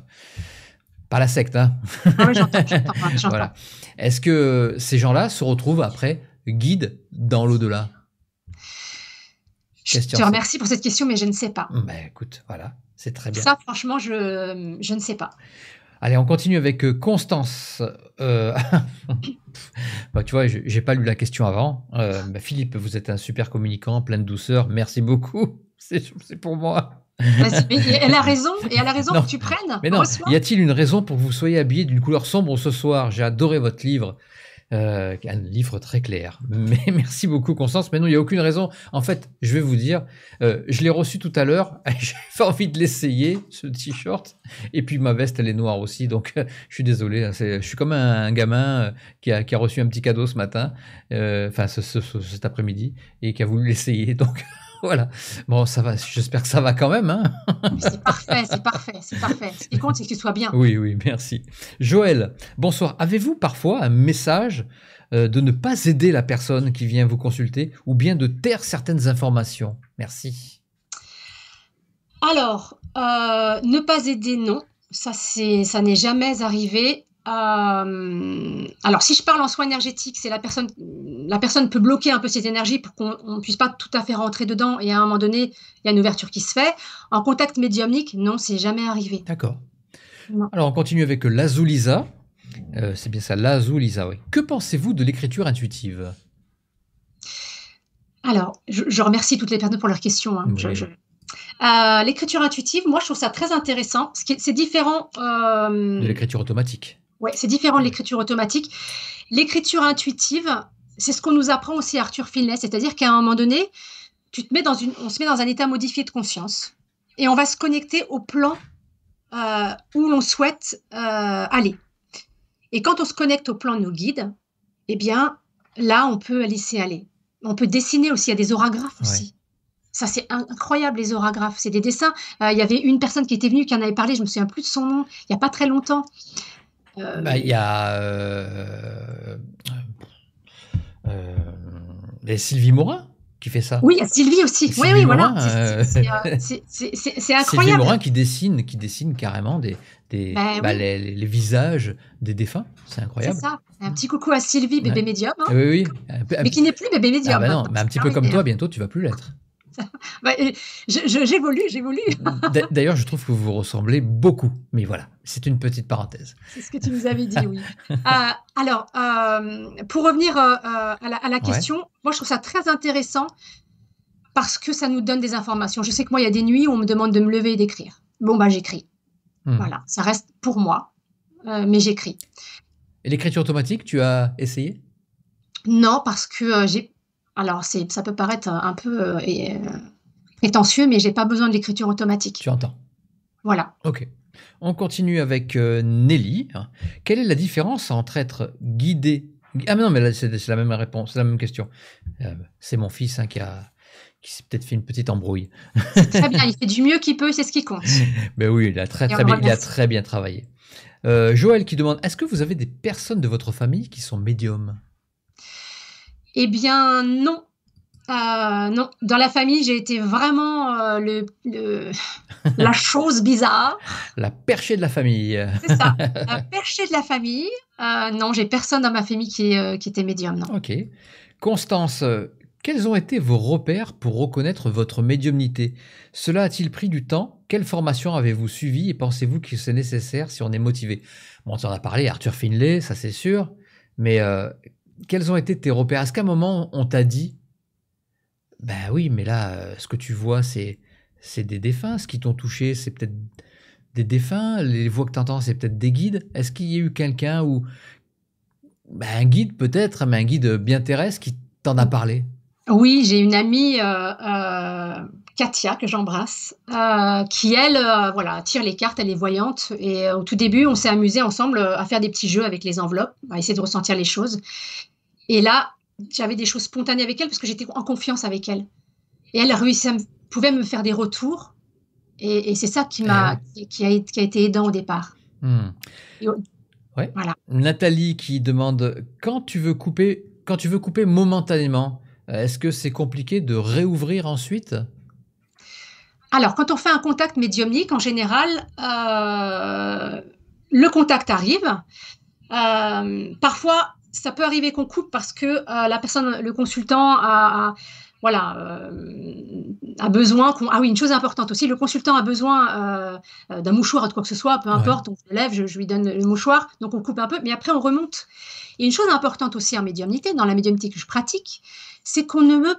pas la secte, hein. ah Est-ce que ces gens-là se retrouvent après guides dans l'au-delà Je te remercie pour cette question, mais je ne sais pas. Ben, écoute, voilà, c'est très bien. Ça, franchement, je, ne sais pas. Allez, on continue avec euh, Constance. Euh, bah, tu vois, je, j'ai pas lu la question avant. Bah, Philippe, vous êtes un super communicant, plein de douceur. Merci beaucoup. c'est pour moi elle a raison, et elle raison tu prennes. Mais non, y a-t-il une raison pour que vous soyez habillé d'une couleur sombre ce soir J'ai adoré votre livre. Euh, un livre très clair. Mais merci beaucoup Constance. Mais non, il n'y a aucune raison. En fait, je vais vous dire, euh, je l'ai reçu tout à l'heure. j'ai envie de l'essayer, ce t-shirt. Et puis ma veste, elle est noire aussi. Donc euh, je suis désolé. Hein, je suis comme un, gamin qui a, reçu un petit cadeau ce matin, enfin cet après-midi, et qui a voulu l'essayer. Donc voilà. Bon, ça va. J'espère que ça va quand même. Hein. c'est parfait, c'est parfait, c'est parfait. Ce qui compte, c'est que tu sois bien. Oui, oui, merci. Joël, bonsoir. Avez-vous parfois un message euh, de ne pas aider la personne qui vient vous consulter ou bien de taire certaines informations Merci. Alors, euh, ne pas aider, non. Ça, c'est, ça n'est jamais arrivé. Euh, alors, si je parle en soi énergétique, c'est la personne, la personne peut bloquer un peu ses énergies pour qu'on ne puisse pas tout à fait rentrer dedans et à un moment donné, il y a une ouverture qui se fait. En contact médiumnique, non, c'est jamais arrivé. D'accord. Alors, on continue avec euh, l'Azulisa. Euh, c'est bien ça, l'Azulisa, oui. Que pensez-vous de l'écriture intuitive Alors, je, remercie toutes les personnes pour leurs questions. Hein. Euh, l'écriture intuitive, moi, je trouve ça très intéressant. C'est différent. de l'écriture automatique c'est différent de mm. l'écriture automatique. L'écriture intuitive, c'est ce qu'on nous apprend aussi à Arthur Finlay, c'est-à-dire qu'à un moment donné, tu te mets dans une, on se met dans un état modifié de conscience et on va se connecter au plan euh, où l'on souhaite euh, aller. Et quand on se connecte au plan de nos guides, eh bien, là, on peut laisser aller. On peut dessiner aussi, il y a des oragraphes aussi. Ça, c'est incroyable, les oragraphes. C'est des dessins. Euh, il y avait une personne qui était venue, qui en avait parlé, je me souviens plus de son nom, il n'y a pas très longtemps. Euh, bah, il y a euh, euh, Sylvie Morin qui fait ça. Oui, Sylvie aussi. Sylvie oui, voilà. C'est incroyable. Sylvie Morin qui dessine, qui dessine carrément des, des ben bah, les, visages des défunts. C'est incroyable. Un petit coucou à Sylvie, bébé médium. Hein. oui, oui. mais qui n'est plus bébé médium. Ah, bah non, hein, mais un petit peu comme toi, bientôt tu vas plus l'être. Bah, j'évolue, j'évolue. D'ailleurs, je trouve que vous vous ressemblez beaucoup, mais voilà, c'est une petite parenthèse. C'est ce que tu nous avais dit, oui. Euh, alors, euh, pour revenir euh, à la, question, moi, je trouve ça très intéressant parce que ça nous donne des informations. Je sais que moi, il y a des nuits où on me demande de me lever et d'écrire. Bon, bah, j'écris. Hmm. Voilà, ça reste pour moi, mais j'écris. Et l'écriture automatique, tu as essayé Non, parce que j'ai alors, ça peut paraître un, peu euh, euh, prétentieux, mais j'ai pas besoin de l'écriture automatique. Tu entends. Voilà. Ok. On continue avec euh, Nelly. Quelle est la différence entre être guidé ah non mais c'est la même réponse, c'est la même question. c'est mon fils hein, qui a qui s'est peut-être fait une petite embrouille. Très bien, il fait du mieux qu'il peut, c'est ce qui compte. mais ben oui, il a très, bien, il a très bien travaillé. Joël qui demande, est-ce que vous avez des personnes de votre famille qui sont médiums eh bien, non. Euh, non, dans la famille, j'ai été vraiment euh, le, la chose bizarre. la perchée de la famille. C'est ça, la perchée de la famille. Euh, non, j'ai personne dans ma famille qui, était médium. Non. Ok. Constance, quels ont été vos repères pour reconnaître votre médiumnité Cela a-t-il pris du temps Quelle formation avez-vous suivie et pensez-vous que c'est nécessaire si on est motivé on en a parlé, Arthur Finlay, ça c'est sûr, mais quels ont été tes repères Est-ce qu'à un moment, on t'a dit Ben oui, mais là, euh, ce que tu vois, c'est c'est des défunts. Ce qui t'ont touché, c'est peut-être des défunts. Les voix que tu entends, c'est peut-être des guides. Est-ce qu'il y a eu quelqu'un ou bah, un guide peut-être, mais un guide bien terrestre qui t'en a parlé Oui, j'ai une amie euh, euh, Katia, que j'embrasse, euh, qui, elle, euh, voilà, tire les cartes, elle est voyante. Et euh, au tout début, on s'est amusé ensemble à faire des petits jeux avec les enveloppes, à essayer de ressentir les choses. Et là, j'avais des choses spontanées avec elle parce que j'étais en confiance avec elle. Et elle réussissait, pouvait me faire des retours. Et, c'est ça qui m'a, eh qui, a, été aidant au départ. Hmm. Nathalie qui demande quand tu veux couper, quand tu veux couper momentanément, est-ce que c'est compliqué de réouvrir ensuite alors, quand on fait un contact médiumnique, en général, euh, le contact arrive. Euh, parfois, ça peut arriver qu'on coupe parce que euh, la personne, le consultant a, voilà, a besoin. Ah oui, une chose importante aussi, le consultant a besoin d'un mouchoir ou de quoi que ce soit, peu importe. On lève, je, lui donne le mouchoir, donc on coupe un peu, mais après on remonte. Et une chose importante aussi en médiumnité, dans la médiumnité que je pratique, c'est qu'on ne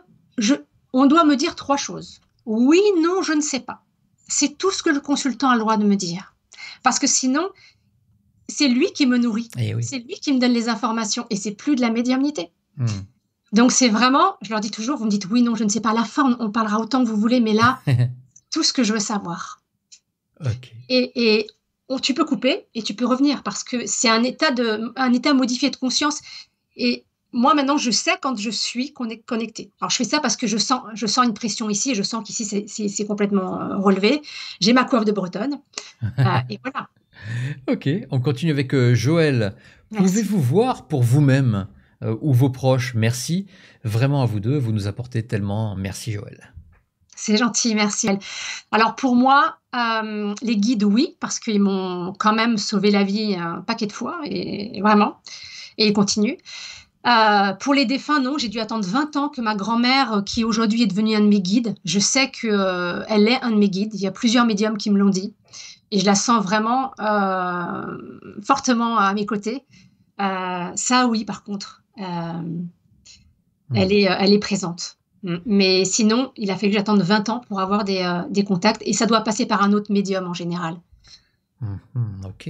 on doit me dire trois choses. Oui, non, je ne sais pas. C'est tout ce que le consultant a le droit de me dire. Parce que sinon, c'est lui qui me nourrit. Eh c'est lui qui me donne les informations. Et c'est plus de la médiumnité. Hmm. Donc c'est vraiment, je leur dis toujours, vous me dites oui, non, je ne sais pas. À la fin, on, parlera autant que vous voulez, mais là, tout ce que je veux savoir. Et, on, tu peux couper et tu peux revenir parce que c'est un état un état modifié de conscience. Et moi maintenant je sais quand je suis connectée. Alors je fais ça parce que je sens, je sens une pression ici, et je sens qu'ici c'est complètement euh, relevé. J'ai ma coiffe de bretonne euh, et voilà. Ok, on continue avec euh, Joël. Pouvez-vous voir pour vous-même ou vos proches Merci vraiment à vous deux, vous nous apportez tellement. Merci Joël. C'est gentil, merci. Alors pour moi, les guides, oui, parce qu'ils m'ont quand même sauvé la vie un paquet de fois, et, et vraiment, et ils continuent. Euh, pour les défunts, non, j'ai dû attendre 20 ans que ma grand-mère, euh, qui aujourd'hui est devenue un de mes guides, je sais qu'elle euh, est un de mes guides. Il y a plusieurs médiums qui me l'ont dit. Et je la sens vraiment fortement à mes côtés. ça, oui, par contre, hmm. elle, est, présente. Hmm. Mais sinon, il a fallu attendre 20 ans pour avoir des contacts. Et ça doit passer par un autre médium en général. Mhm, ok.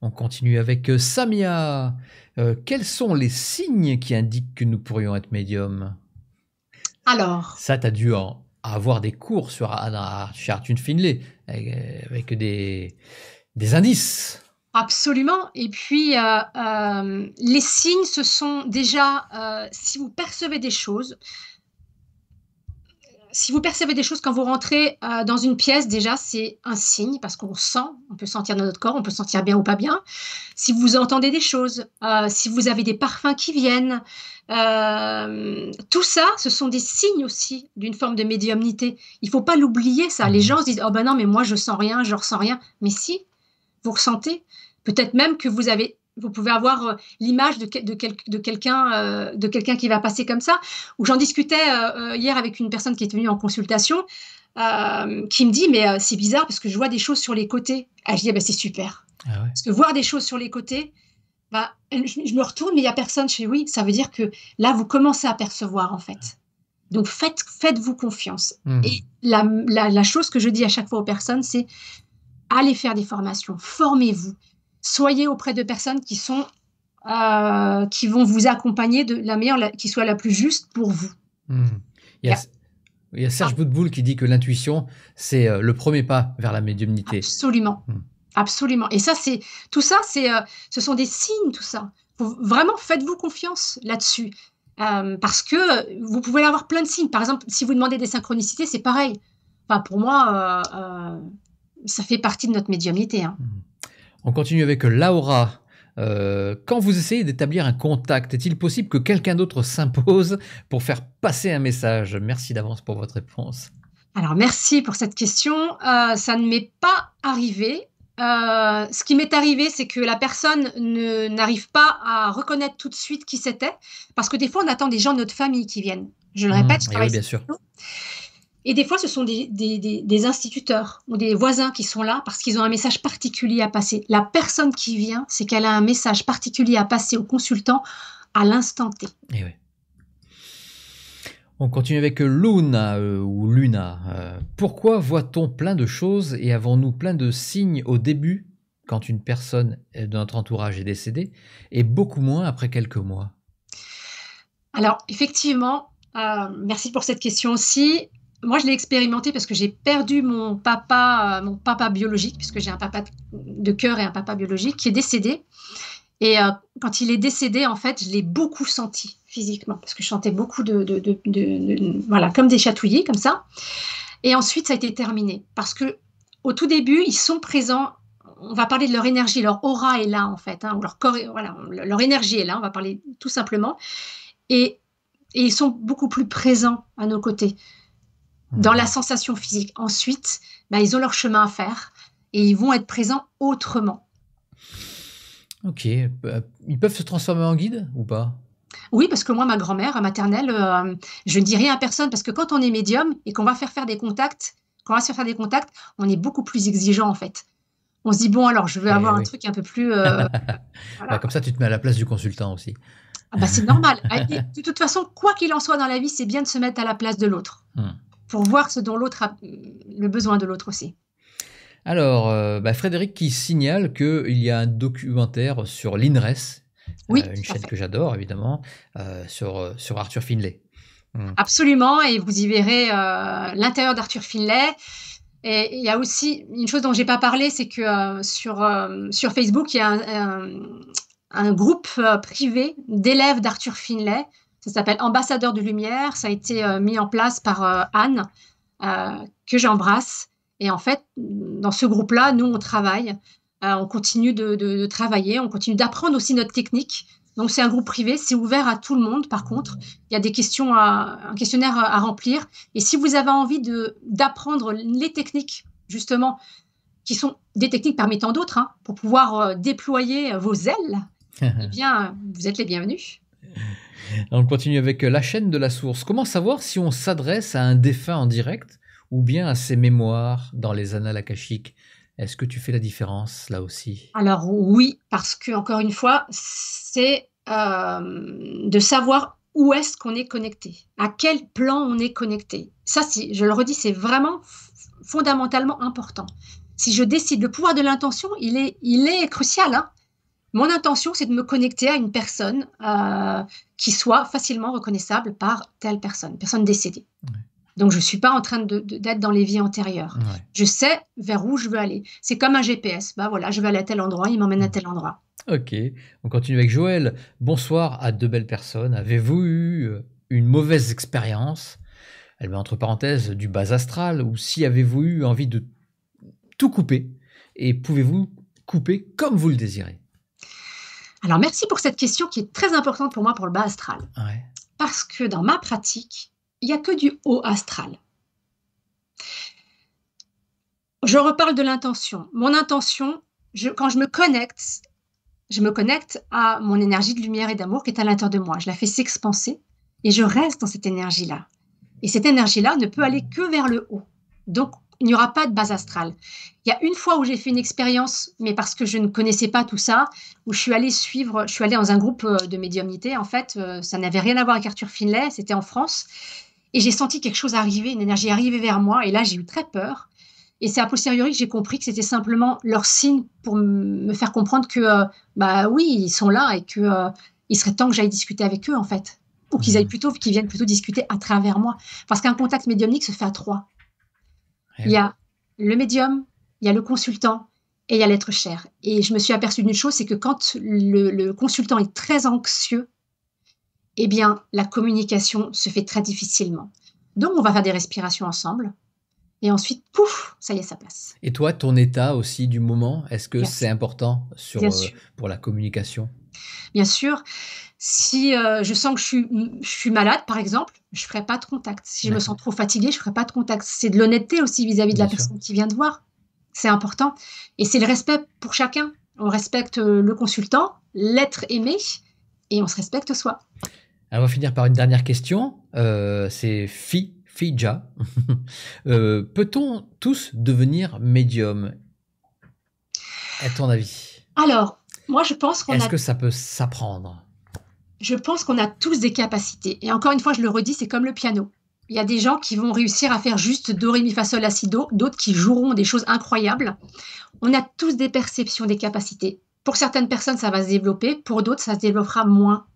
On continue avec euh, Samia. Euh, quels sont les signes qui indiquent que nous pourrions être médium Alors. Ça, as dû avoir des cours sur, la Chartune Finlay avec euh, des, indices. Absolument. Et puis, les signes, ce sont déjà, si vous percevez des choses, si vous percevez des choses quand vous rentrez euh, dans une pièce, déjà, c'est un signe parce qu'on sent, on peut sentir dans notre corps, on peut sentir bien ou pas bien. Si vous entendez des choses, euh, si vous avez des parfums qui viennent, euh, tout ça, ce sont des signes aussi d'une forme de médiumnité. Il faut pas l'oublier, ça. Les mmh. gens se disent Oh ben non, mais moi, je sens rien, je ressens rien. Mais si, vous ressentez. Peut-être même que vous avez vous pouvez avoir euh, l'image de, quelqu'un euh, de quelqu'un qui va passer comme ça. Ou j'en discutais euh, hier avec une personne qui est venue en consultation, qui me dit mais c'est bizarre parce que je vois des choses sur les côtés. Ah, je dis ah, ben, c'est super. Ah parce que voir des choses sur les côtés, bah, je, me retourne mais il y a personne chez oui. Ça veut dire que là vous commencez à percevoir en fait. Donc faites faites-vous confiance. Mmh. Et la, la chose que je dis à chaque fois aux personnes c'est allez faire des formations, formez-vous soyez auprès de personnes qui sont euh, qui vont vous accompagner de la meilleure, qui soit la plus juste pour vous. Hmm. Il, y a, Serge ah. qui dit que l'intuition, c'est euh, le premier pas vers la médiumnité. Absolument. Hmm. Absolument. Et ça, c'est tout ça, c'est, euh, ce sont des signes, tout ça. vraiment, faites-vous confiance là-dessus. parce que vous pouvez avoir plein de signes. Par exemple, si vous demandez des synchronicités, c'est pareil. pour moi, ça fait partie de notre médiumnité. Hein. Hmm. On continue avec Laura. Euh, quand vous essayez d'établir un contact, est-il possible que quelqu'un d'autre s'impose pour faire passer un message Merci d'avance pour votre réponse. Alors merci pour cette question. Euh, ça ne m'est pas arrivé. Euh, ce qui m'est arrivé, c'est que la personne ne n'arrive pas à reconnaître tout de suite qui c'était, parce que des fois, on attend des gens de notre famille qui viennent. Je le mmh, répète, je travaille. Oui, bien sûr. Et des fois, ce sont des, instituteurs ou des voisins qui sont là parce qu'ils ont un message particulier à passer. La personne qui vient, c'est qu'elle a un message particulier à passer au consultant à l'instant T. Et eh On continue avec Luna euh, ou Luna. Euh, pourquoi voit-on plein de choses et avons-nous plein de signes au début quand une personne de notre entourage est décédée et beaucoup moins après quelques mois Alors, effectivement, euh, merci pour cette question aussi moi, je l'ai expérimenté parce que j'ai perdu mon papa, euh, mon papa biologique, puisque j'ai un papa de cœur et un papa biologique qui est décédé. Et euh, quand il est décédé, en fait, je l'ai beaucoup senti physiquement, parce que je chantais beaucoup de, voilà, comme des chatouillés, comme ça. Et ensuite, ça a été terminé, parce que au tout début, ils sont présents. On va parler de leur énergie, leur aura est là en fait, hein, leur voilà, leur énergie est là. On va parler tout simplement, et ils sont beaucoup plus présents à nos côtés dans mhm. la sensation physique. Ensuite, bah, ils ont leur chemin à faire et ils vont être présents autrement. Ok. Bah, ils peuvent se transformer en guide ou pas oui, parce que moi, ma grand-mère maternelle, euh, je ne dis rien à personne parce que quand on est médium et qu'on va faire faire des contacts, quand on va se faire des contacts, on est beaucoup plus exigeant en fait. On se dit bon, alors je veux avoir un truc un peu plus. Euh, bah, comme ça, tu te mets à la place du consultant aussi. Ah, c'est normal. Ah, de toute façon, quoi qu'il en soit dans la vie, c'est bien de se mettre à la place de l'autre. Hum pour voir ce dont l'autre a le besoin de l'autre aussi. Alors, euh, bah, Frédéric qui signale qu'il y a un documentaire sur l'INRES, euh, une chaîne que j'adore évidemment, euh, sur, sur Arthur Finlay. Hmm. Absolument, et vous y verrez l'intérieur d'Arthur Finlay. Et il y a aussi une chose dont j'ai pas parlé, c'est que sur, sur Facebook, il y a un groupe privé d'élèves d'Arthur Finlay ça s'appelle Ambassadeur de Lumière. Ça a été euh, mis en place par euh, Anne, euh, que j'embrasse. Et en fait, dans ce groupe-là, nous, on travaille. on continue de, travailler. On continue d'apprendre aussi notre technique. Donc c'est un groupe privé, c'est ouvert à tout le monde. Par contre, il y a des questions, un questionnaire à, remplir. Et si vous avez envie d'apprendre les techniques, justement, qui sont des techniques permettant d'autres, hein, pour pouvoir déployer vos ailes, eh bien, vous êtes les bienvenus. On continue avec euh, la chaîne de la source. Comment savoir si on s'adresse à un défunt en direct ou bien à ses mémoires dans les annales akashiques Est-ce que tu fais la différence là aussi Alors oui, parce que encore une fois, c'est euh, de savoir où est-ce qu'on est connecté, à quel plan on est connecté. Ça, si je le redis, c'est vraiment fondamentalement important. Si je décide, le pouvoir de l'intention, il est, il est crucial. Hein. Mon intention, c'est de me connecter à une personne euh, qui soit facilement reconnaissable par telle personne, personne décédée. Donc, je ne suis pas en train d'être de, dans les vies antérieures. Je sais vers où je veux aller. C'est comme un GPS. Bah voilà, je vais aller à tel endroit, il m'emmène à mm. tel endroit. Ok, on continue avec Joël. Bonsoir à deux belles personnes. Avez-vous eu euh, une mauvaise expérience Elle met entre parenthèses du bas astral, ou si avez-vous eu envie de tout couper Et pouvez-vous couper comme vous le désirez alors, merci pour cette question qui est très importante pour moi pour le bas astral. Parce que dans ma pratique, il n'y a que du haut astral. Je reparle de l'intention. Mon intention, quand je me connecte, je me connecte à mon énergie de lumière et d'amour qui est à l'intérieur de moi. Je la fais s'expanser et je reste dans cette énergie-là. Et cette énergie-là ne peut aller que vers le haut. Donc, il n'y aura pas de base astrale. Il y a une fois où j'ai fait une expérience, mais parce que je ne connaissais pas tout ça, où je suis allée suivre, je suis allée dans un groupe euh, de médiumnité, en fait, euh, ça n'avait rien à voir avec Arthur Finlay, c'était en France, et j'ai senti quelque chose arriver, une énergie arriver vers moi, et là j'ai eu très peur. Et c'est a posteriori que j'ai compris que c'était simplement leur signe pour me faire comprendre que, euh, bah oui, ils sont là et que il serait temps que j'aille discuter avec eux, en fait. Ou qu'ils mmh. aillent plutôt, qu'ils viennent plutôt discuter à travers moi. Parce qu'un contact médiumnique se fait à trois. Eh il y a le médium, il y a le consultant et il y a l'être cher. Et je me suis aperçue d'une chose, c'est que quand le, consultant est très anxieux, eh bien, la communication se fait très difficilement. Donc, on va faire des respirations ensemble. Et ensuite, pouf, ça y est, ça passe. Et toi, ton état aussi du moment, est-ce que c'est important euh, pour la communication Bien sûr. Si euh, je sens que je suis malade, par exemple, je ne ferai pas de contact. Si je me sens trop fatiguée, je ne ferai pas de contact. C'est de l'honnêteté aussi vis-à-vis de la personne qui vient de voir. C'est important. Et c'est le respect pour chacun. On respecte euh, le consultant, l'être aimé, et on se respecte soi. on va finir par une dernière question. Euh, c'est Fi, Fija. Euh, peut-on tous devenir médium À ton avis Alors, moi, je pense qu'on Est-ce que ça peut s'apprendre je pense qu'on a tous des capacités. Et encore une fois, je le redis, c'est comme le piano. Il y a des gens qui vont réussir à faire juste do, ré, mi, fa, sol, la, si, do, d'autres qui joueront des choses incroyables. On a tous des perceptions, des capacités. Pour certaines personnes, ça va se développer, pour d'autres, ça se développera moins.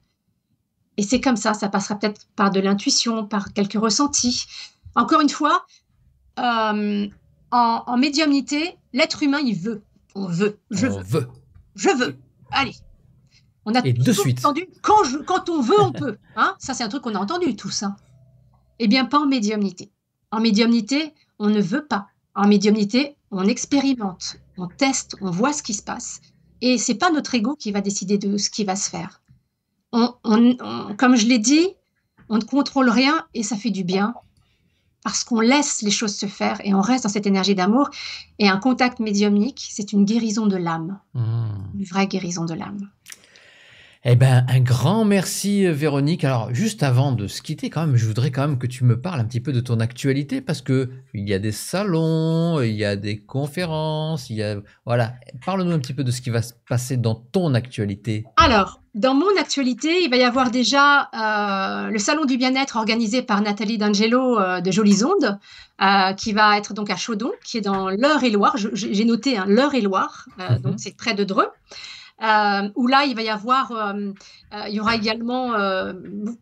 Et c'est comme ça, ça passera peut-être par de l'intuition, par quelques ressentis. Encore une fois, euh, en, médiumnité, l'être humain, il veut. On veut. Je veux. Je veux. Allez, on a tout de suite. entendu quand, on veut, on peut. Hein. ça, c'est un truc qu'on a entendu tous. eh bien, pas en médiumnité. En médiumnité, on ne veut pas. En médiumnité, on expérimente, on teste, on voit ce qui se passe. Et c'est pas notre ego qui va décider de ce qui va se faire. On, comme je l'ai dit, on ne contrôle rien et ça fait du bien parce qu'on laisse les choses se faire et on reste dans cette énergie d'amour. Et un contact médiumnique, c'est une guérison de l'âme, mmh. une vraie guérison de l'âme. Eh ben, un grand merci euh, Véronique. Alors, juste avant de se quitter, quand même, je voudrais quand même que tu me parles un petit peu de ton actualité parce que il y a des salons, il y a des conférences, il y a voilà. Parle-nous un petit peu de ce qui va se passer dans ton actualité. Alors, dans mon actualité, il va y avoir déjà euh, le salon du bien-être organisé par Nathalie D'Angelo euh, de Jolies Ondes, qui va être donc à Chaudon, qui est dans l'Eure-et-Loire. J'ai noté hein, l'Eure-et-Loire, mm-hmm. donc c'est près de Dreux euh, où là, il va y avoir, euh, euh, il y aura également euh,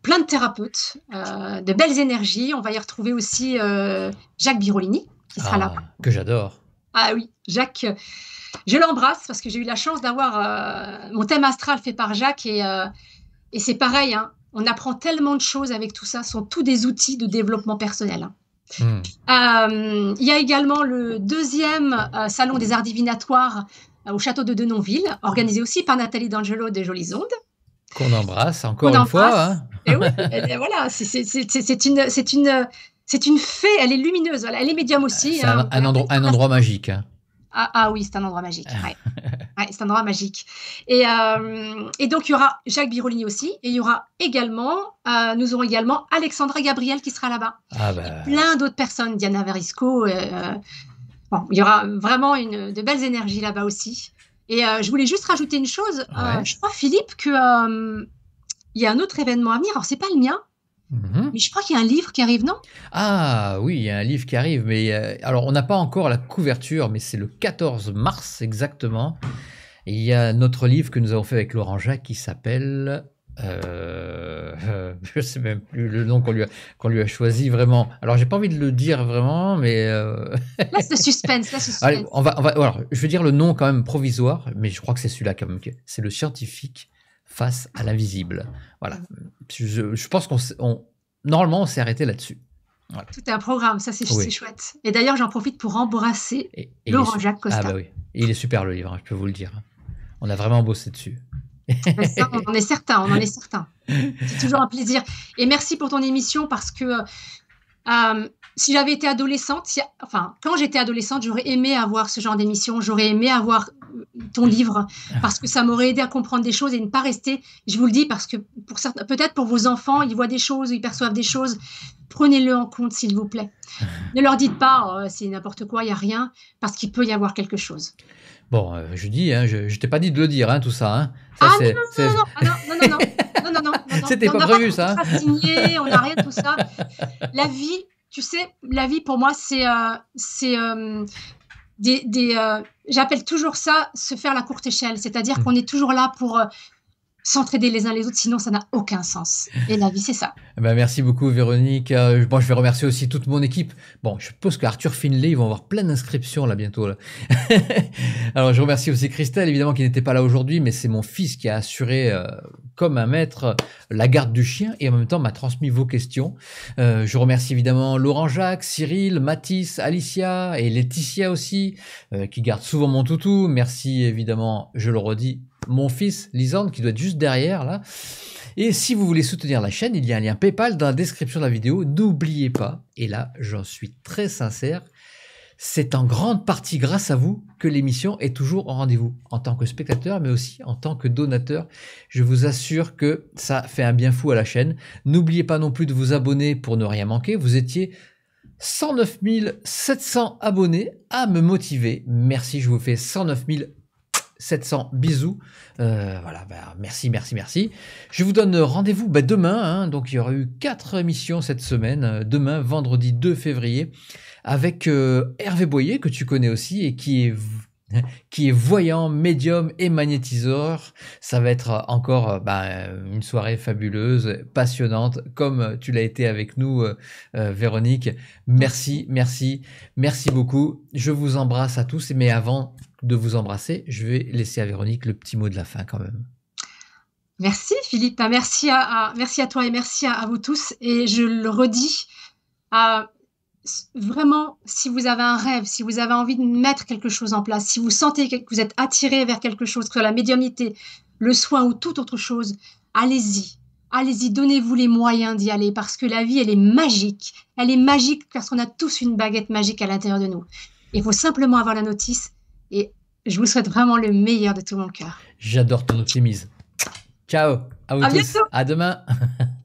plein de thérapeutes, de belles énergies. On va y retrouver aussi Jacques Birolini, qui sera là. Ah, que j'adore. Ah oui, Jacques. Je l'embrasse parce que j'ai eu la chance d'avoir mon thème astral fait par Jacques et, c'est pareil. Hein. on apprend tellement de choses avec tout ça. Ce sont tous des outils de développement personnel. Hein. Hmm. il y a également le deuxième salon des arts divinatoires euh, au château de Denonville, ah. organisé aussi par Nathalie D'Angelo des Jolies Ondes. Qu'on embrasse encore une fois. Hein. Eh voilà, c'est une, une, une fée. Elle est lumineuse. elle est médium aussi. C'est un, hein. endroit, magique. Hein. Ah, ah, oui, c'est un endroit magique. c'est un endroit magique. Euh, et, donc, il y aura Jacques Birolini aussi. Et il y aura également, euh, nous aurons également Alexandra Gabriel qui sera là-bas. Ah, bah. Plein d'autres personnes, Diana Varisco il y aura vraiment une, de belles énergies là-bas aussi. Et euh, je voulais juste rajouter une chose. Euh, je crois, Philippe, qu'il euh, il y a un autre événement à venir. Alors, c'est pas le mien. Mhm. Mais je crois qu'il y a un livre qui arrive, non Ah oui, il y a un livre qui arrive. Mais alors, on n'a pas encore la couverture, mais c'est le 14 mars exactement. il y a notre livre que nous avons fait avec Laurent Jacques qui s'appelle je euh, je sais même plus le nom qu'on lui a, choisi vraiment. Alors j'ai pas envie de le dire vraiment, mais euh, laisse le suspense, on va, je vais dire le nom quand même provisoire, mais je crois que c'est celui-là quand même. C'est le scientifique face à l'invisible. Voilà. Je, pense qu'on normalement on s'est arrêté là-dessus. tout Tout un programme, ça c'est chouette. Et d'ailleurs j'en profite pour embrasser Laurent Jacques Costa. Ah bah oui, il est super le livre, hein, je peux vous le dire. On a vraiment bossé dessus on en est certain, on en est certain. C'est toujours un plaisir. Et merci pour ton émission parce que euh, si j'avais été adolescente, enfin, quand j'étais adolescente, j'aurais aimé avoir ce genre d'émission, j'aurais aimé avoir euh, ton livre parce que ça m'aurait aidé à comprendre des choses et ne pas rester, je vous le dis, parce que pour certains, peut-être pour vos enfants, ils voient des choses, ils perçoivent des choses. Prenez-le en compte, s'il vous plaît. Ne leur dites pas, oh, c'est n'importe quoi, il n'y a rien, parce qu'il peut y avoir quelque chose. Bon, je dis, je, t'ai pas dit de le dire, tout ça. ah non non non, non, non, non, non, non, non, C'était pas prévu, ça. On tout ça. La vie, tu sais, la vie pour moi, c'est, c'est des, des j'appelle toujours ça se faire la courte échelle, c'est-à-dire qu'on est toujours là pour s'entraider les uns les autres, sinon ça n'a aucun sens. Et la vie, c'est ça. Eh ben, merci beaucoup, Véronique. Euh, bon, je vais remercier aussi toute mon équipe. Bon, je suppose qu'Arthur Finlay, ils vont avoir plein d'inscriptions là bientôt. Alors, je remercie aussi Christelle, évidemment, qui n'était pas là aujourd'hui, mais c'est mon fils qui a assuré, euh, comme un maître, la garde du chien et en même temps m'a transmis vos questions. Euh, je remercie évidemment Laurent Jacques, Cyril, Mathis, Alicia et Laetitia aussi, qui gardent souvent mon toutou. Merci évidemment, je le redis, mon fils Lisande qui doit être juste derrière là. Et si vous voulez soutenir la chaîne, il y a un lien PayPal dans la description de la vidéo. N'oubliez pas, et là j'en suis très sincère, c'est en grande partie grâce à vous que l'émission est toujours au rendez-vous, en tant que spectateur, mais aussi en tant que donateur. Je vous assure que ça fait un bien fou à la chaîne. N'oubliez pas non plus de vous abonner pour ne rien manquer. Vous étiez 109 700 abonnés à me motiver. Merci, je vous fais 109 000 700 bisous. Euh, voilà, ben, merci, merci, merci. Je vous donne rendez-vous ben, demain. Hein. donc, il y aura eu quatre émissions cette semaine. Euh, demain, vendredi 2 février, avec euh, Hervé Boyer, que tu connais aussi et qui est qui est voyant, médium et magnétiseur. Ça va être encore ben, une soirée fabuleuse, passionnante, comme tu l'as été avec nous, Véronique. Merci, merci, merci beaucoup. Je vous embrasse à tous, mais avant, de vous embrasser. Je vais laisser à Véronique le petit mot de la fin quand même. Merci Philippe, bah, merci à, merci à toi et merci à, vous tous. Et je le redis, vraiment, si vous avez un rêve, si vous avez envie de mettre quelque chose en place, si vous sentez que vous êtes attiré vers quelque chose, que soit la médiumnité, le soin ou toute autre chose, allez-y. Allez-y, donnez-vous les moyens d'y aller parce que la vie, elle est magique. Elle est magique parce qu'on a tous une baguette magique à l'intérieur de nous. Il faut simplement avoir la notice et je vous souhaite vraiment le meilleur de tout mon cœur. J'adore ton optimisme. Ciao. À, Bientôt. À demain.